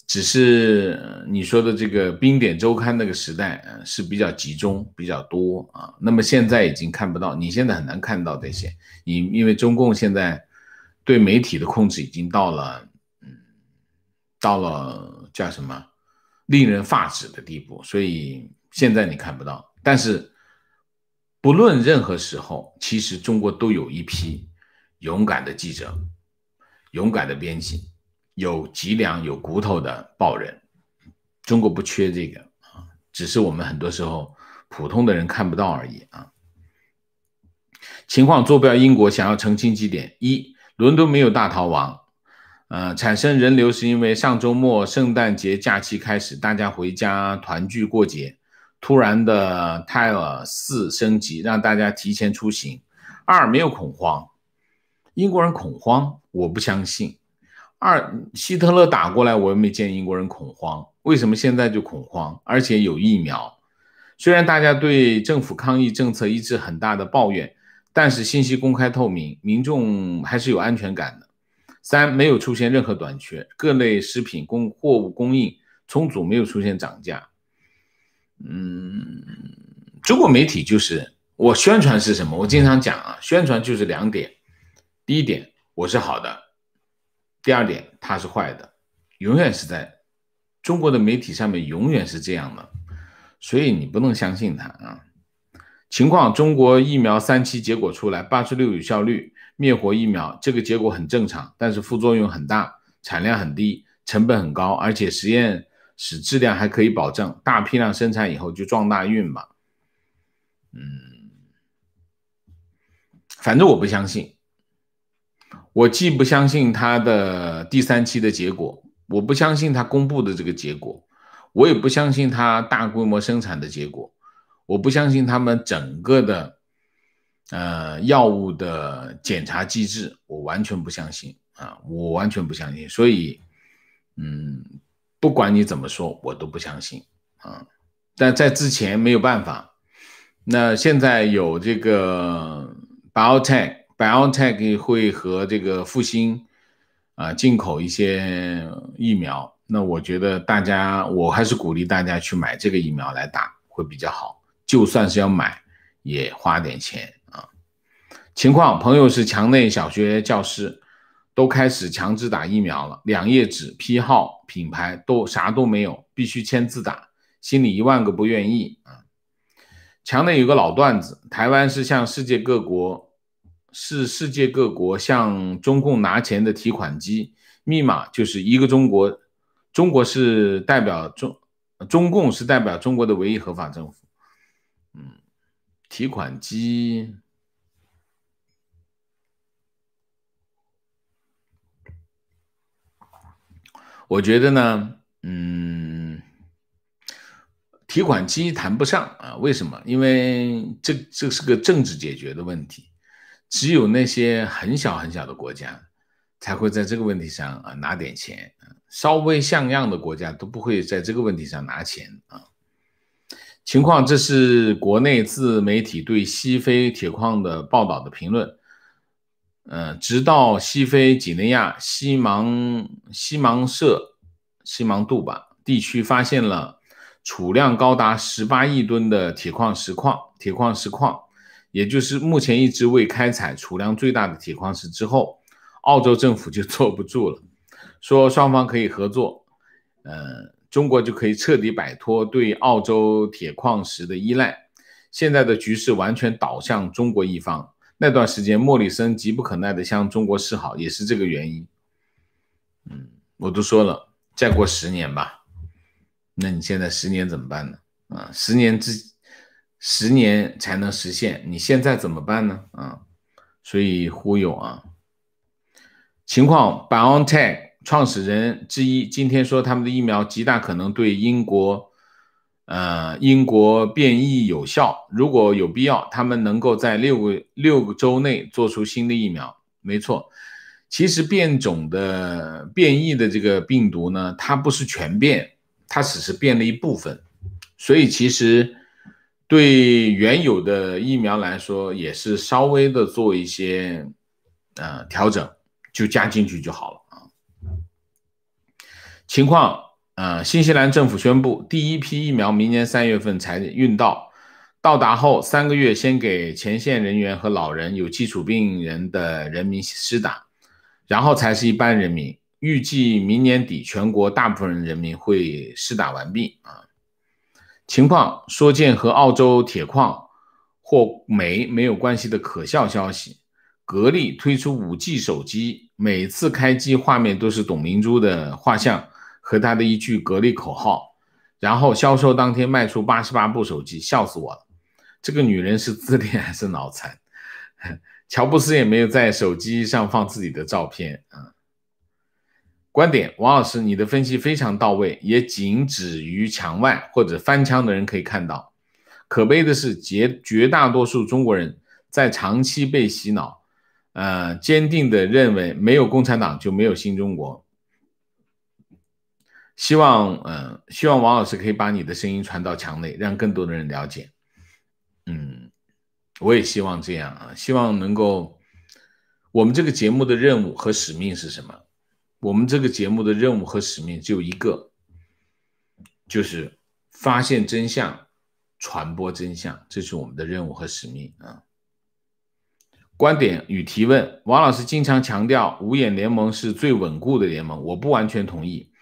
只是你说的这个《冰点周刊》那个时代嗯，是比较集中比较多啊，那么现在已经看不到，你现在很难看到这些，你因为中共现在。对媒体的控制已经到了，嗯，到了叫什么，令人发指的地步。所以现在你看不到。但是不论任何时候，其实中国都有一批勇敢的记者、勇敢的编辑、有脊梁、有骨头的报人。中国不缺这个啊，只是我们很多时候普通的人看不到而已啊。情况坐标英国，想要澄清几点一。伦敦没有大逃亡，呃，产生人流是因为上周末圣诞节假期开始，大家回家团聚过节。突然的泰尔四升级，让大家提前出行。二没有恐慌，英国人恐慌，我不相信。二希特勒打过来，我又没见英国人恐慌，为什么现在就恐慌？而且有疫苗，虽然大家对政府抗疫政策一直很大的抱怨。但是信息公开透明，民众还是有安全感的。三没有出现任何短缺，各类食品供货物供应充足，没有出现涨价。嗯，中国媒体就是我宣传是什么？我经常讲啊，宣传就是两点：第一点我是好的，第二点它是坏的，永远是在中国的媒体上面永远是这样的，所以你不能相信它啊。情况：中国疫苗三期结果出来，八十六有效率，灭活疫苗这个结果很正常，但是副作用很大，产量很低，成本很高，而且实验室质量还可以保证。大批量生产以后就撞大运吧。嗯，反正我不相信。我既不相信他的第三期的结果，我不相信他公布的这个结果，我也不相信他大规模生产的结果。我不相信他们整个的，呃，药物的检查机制，我完全不相信啊，我完全不相信。所以，嗯，不管你怎么说，我都不相信啊。但在之前没有办法，那现在有这个 Biotech，Biotech 会和这个复兴啊进口一些疫苗，那我觉得大家，我还是鼓励大家去买这个疫苗来打，会比较好。就算是要买，也花点钱啊！情况：朋友是墙内小学教师，都开始强制打疫苗了。两页纸、批号、品牌都啥都没有，必须签字打，心里一万个不愿意啊！墙内有个老段子：台湾是向世界各国是世界各国向中共拿钱的提款机，密码就是一个中国，中国是代表中，中共是代表中国的唯一合法政府。提款机，我觉得呢，嗯，提款机谈不上啊。为什么？因为这这是个政治解决的问题。只有那些很小很小的国家才会在这个问题上啊拿点钱，稍微像样的国家都不会在这个问题上拿钱啊。情况，这是国内自媒体对西非铁矿的报道的评论。呃，直到西非几内亚西芒西芒社西芒杜吧地区发现了储量高达十八亿吨的铁矿石矿，铁矿石矿，也就是目前一直未开采储量最大的铁矿石之后，澳洲政府就坐不住了，说双方可以合作。嗯。中国就可以彻底摆脱对澳洲铁矿石的依赖。现在的局势完全倒向中国一方。那段时间，莫里森急不可耐地向中国示好，也是这个原因。嗯，我都说了，再过十年吧。那你现在十年怎么办呢？啊，十年之，十年才能实现。你现在怎么办呢？啊，所以忽悠啊。情况 b e o n d Tech。创始人之一今天说，他们的疫苗极大可能对英国，呃，英国变异有效。如果有必要，他们能够在六个六个周内做出新的疫苗。没错，其实变种的变异的这个病毒呢，它不是全变，它只是变了一部分，所以其实对原有的疫苗来说，也是稍微的做一些，呃，调整就加进去就好了。情况，呃，新西兰政府宣布，第一批疫苗明年三月份才运到，到达后三个月先给前线人员和老人、有基础病人的人民施打，然后才是一般人民。预计明年底全国大部分人民会施打完毕。啊，情况说见和澳洲铁矿或煤没有关系的可笑消息，格力推出 5G 手机，每次开机画面都是董明珠的画像。和他的一句格力口号，然后销售当天卖出八十八部手机，笑死我了！这个女人是自恋还是脑残？乔布斯也没有在手机上放自己的照片啊。观点：王老师，你的分析非常到位，也仅止于墙外或者翻墙的人可以看到。可悲的是，绝绝大多数中国人在长期被洗脑，呃，坚定的认为没有共产党就没有新中国。希望，嗯，希望王老师可以把你的声音传到墙内，让更多的人了解。嗯，我也希望这样啊，希望能够。我们这个节目的任务和使命是什么？我们这个节目的任务和使命只有一个，就是发现真相，传播真相，这是我们的任务和使命啊。观点与提问，王老师经常强调五眼联盟是最稳固的联盟，我不完全同意。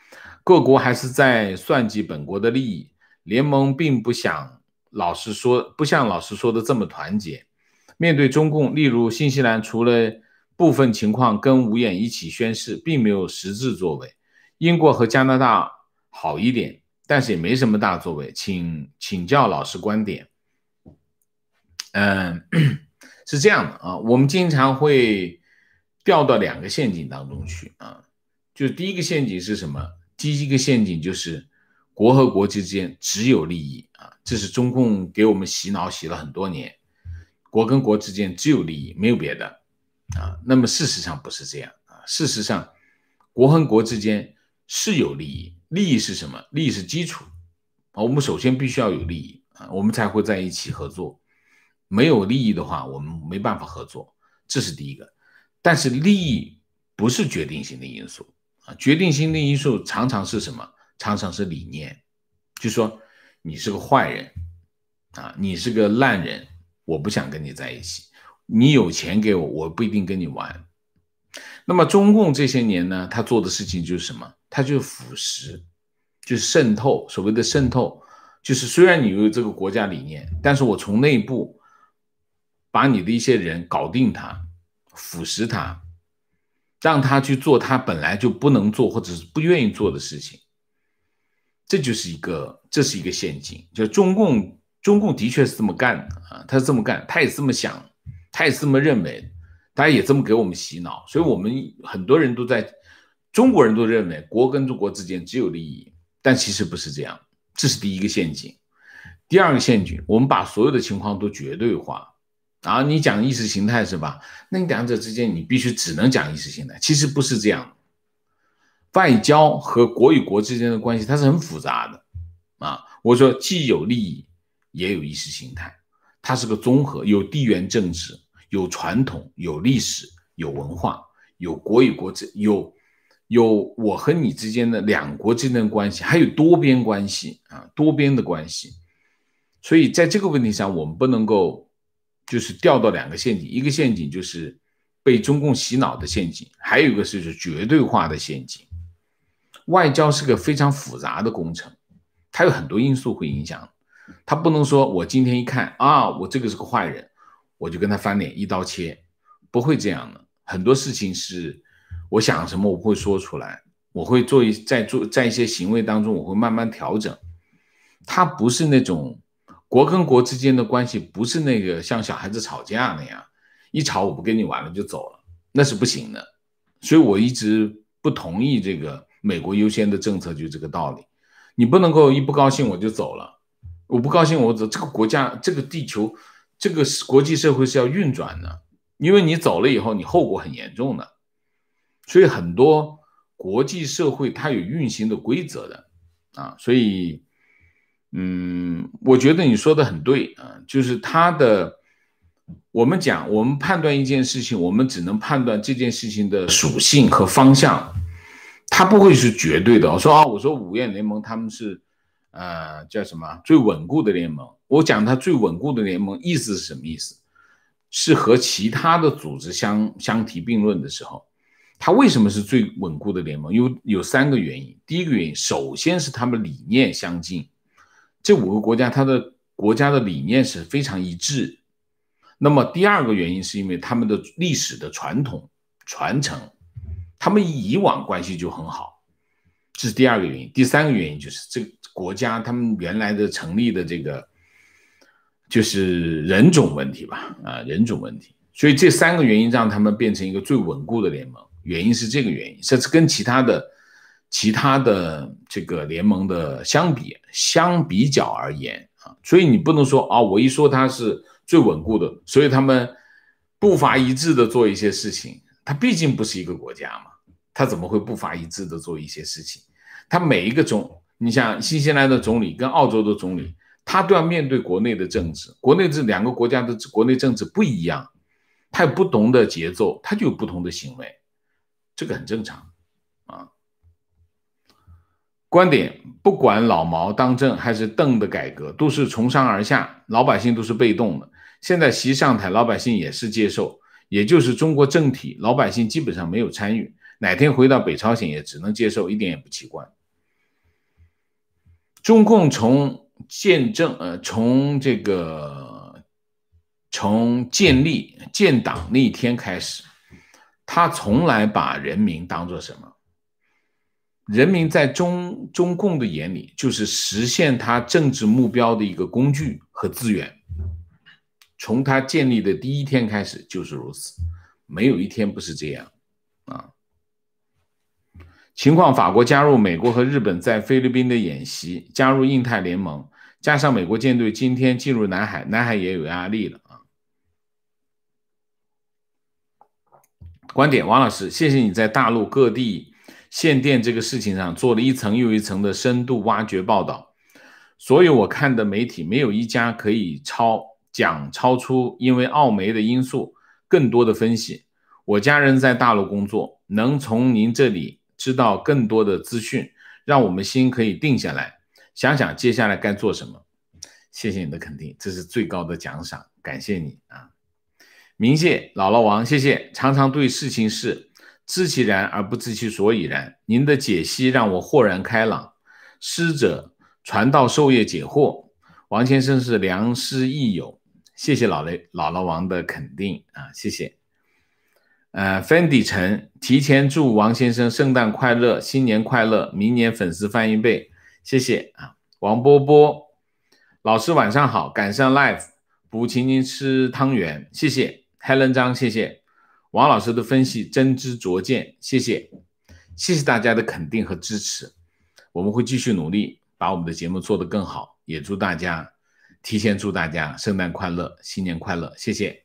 各国还是在算计本国的利益，联盟并不想老实说，不像老实说的这么团结。面对中共，例如新西兰，除了部分情况跟五眼一起宣誓，并没有实质作为。英国和加拿大好一点，但是也没什么大作为。请请教老师观点。嗯，是这样的啊，我们经常会掉到两个陷阱当中去啊，就是第一个陷阱是什么？第一个陷阱就是，国和国之间只有利益啊，这是中共给我们洗脑洗了很多年，国跟国之间只有利益，没有别的啊。那么事实上不是这样啊，事实上，国和国之间是有利益，利益是什么？利益是基础啊，我们首先必须要有利益啊，我们才会在一起合作。没有利益的话，我们没办法合作，这是第一个。但是利益不是决定性的因素。啊，决定性的因素常常是什么？常常是理念，就说你是个坏人，啊，你是个烂人，我不想跟你在一起。你有钱给我，我不一定跟你玩。那么中共这些年呢，他做的事情就是什么？他就是腐蚀，就是渗透。所谓的渗透，就是虽然你有这个国家理念，但是我从内部把你的一些人搞定他，腐蚀他。让他去做他本来就不能做或者是不愿意做的事情，这就是一个，这是一个陷阱。就中共，中共的确是这么干的啊，他是这么干，他也这么想，他也这么认为，大家也这么给我们洗脑，所以我们很多人都在，中国人都认为国跟中国之间只有利益，但其实不是这样，这是第一个陷阱。第二个陷阱，我们把所有的情况都绝对化。啊，你讲意识形态是吧？那你两者之间，你必须只能讲意识形态？其实不是这样，外交和国与国之间的关系，它是很复杂的啊。我说既有利益，也有意识形态，它是个综合，有地缘政治，有传统，有历史，有文化，有国与国之有，有我和你之间的两国之间的关系，还有多边关系啊，多边的关系。所以在这个问题上，我们不能够。就是掉到两个陷阱，一个陷阱就是被中共洗脑的陷阱，还有一个就是绝对化的陷阱。外交是个非常复杂的工程，它有很多因素会影响，他不能说我今天一看啊，我这个是个坏人，我就跟他翻脸一刀切，不会这样的。很多事情是我想什么，我不会说出来，我会做一在做在一些行为当中，我会慢慢调整，他不是那种。国跟国之间的关系不是那个像小孩子吵架那样，一吵我不跟你玩了就走了，那是不行的。所以我一直不同意这个“美国优先”的政策，就这个道理。你不能够一不高兴我就走了，我不高兴我走，这个国家、这个地球、这个国际社会是要运转的，因为你走了以后，你后果很严重的。所以很多国际社会它有运行的规则的啊，所以。嗯，我觉得你说的很对啊，就是他的，我们讲，我们判断一件事情，我们只能判断这件事情的属性和方向，它不会是绝对的。我说啊，我说五院联盟他们是，呃，叫什么最稳固的联盟？我讲它最稳固的联盟意思是什么意思？是和其他的组织相相提并论的时候，它为什么是最稳固的联盟？有有三个原因，第一个原因首先是他们理念相近。这五个国家，它的国家的理念是非常一致。那么第二个原因是因为他们的历史的传统传承，他们以往关系就很好，这是第二个原因。第三个原因就是这国家他们原来的成立的这个就是人种问题吧，啊人种问题。所以这三个原因让他们变成一个最稳固的联盟，原因是这个原因，甚至跟其他的。其他的这个联盟的相比相比较而言啊，所以你不能说啊，我一说他是最稳固的，所以他们步伐一致的做一些事情。他毕竟不是一个国家嘛，他怎么会步伐一致的做一些事情？他每一个总，你像新西兰的总理跟澳洲的总理，他都要面对国内的政治，国内这两个国家的国内政治不一样，他有不同的节奏，他就有不同的行为，这个很正常。观点不管老毛当政还是邓的改革，都是从上而下，老百姓都是被动的。现在习上台，老百姓也是接受，也就是中国政体，老百姓基本上没有参与。哪天回到北朝鲜，也只能接受，一点也不奇怪。中共从建政呃，从这个从建立建党那一天开始，他从来把人民当做什么？人民在中中共的眼里，就是实现他政治目标的一个工具和资源。从他建立的第一天开始就是如此，没有一天不是这样啊。情况：法国加入美国和日本在菲律宾的演习，加入印太联盟，加上美国舰队今天进入南海，南海也有压力了啊。观点：王老师，谢谢你在大陆各地。限电这个事情上做了一层又一层的深度挖掘报道，所有我看的媒体没有一家可以超讲超出因为澳媒的因素更多的分析。我家人在大陆工作，能从您这里知道更多的资讯，让我们心可以定下来，想想接下来该做什么。谢谢你的肯定，这是最高的奖赏，感谢你啊！明谢姥姥王，谢谢，常常对事情是。知其然而不知其所以然。您的解析让我豁然开朗。师者，传道授业解惑。王先生是良师益友，谢谢老雷、姥姥王的肯定啊，谢谢。呃，Fendi 陈提前祝王先生圣诞快乐、新年快乐，明年粉丝翻一倍，谢谢啊。王波波老师晚上好，赶上 live，补请您吃汤圆，谢谢。Helen 张，谢谢。王老师的分析真知灼见，谢谢，谢谢大家的肯定和支持，我们会继续努力，把我们的节目做得更好，也祝大家，提前祝大家圣诞快乐，新年快乐，谢谢。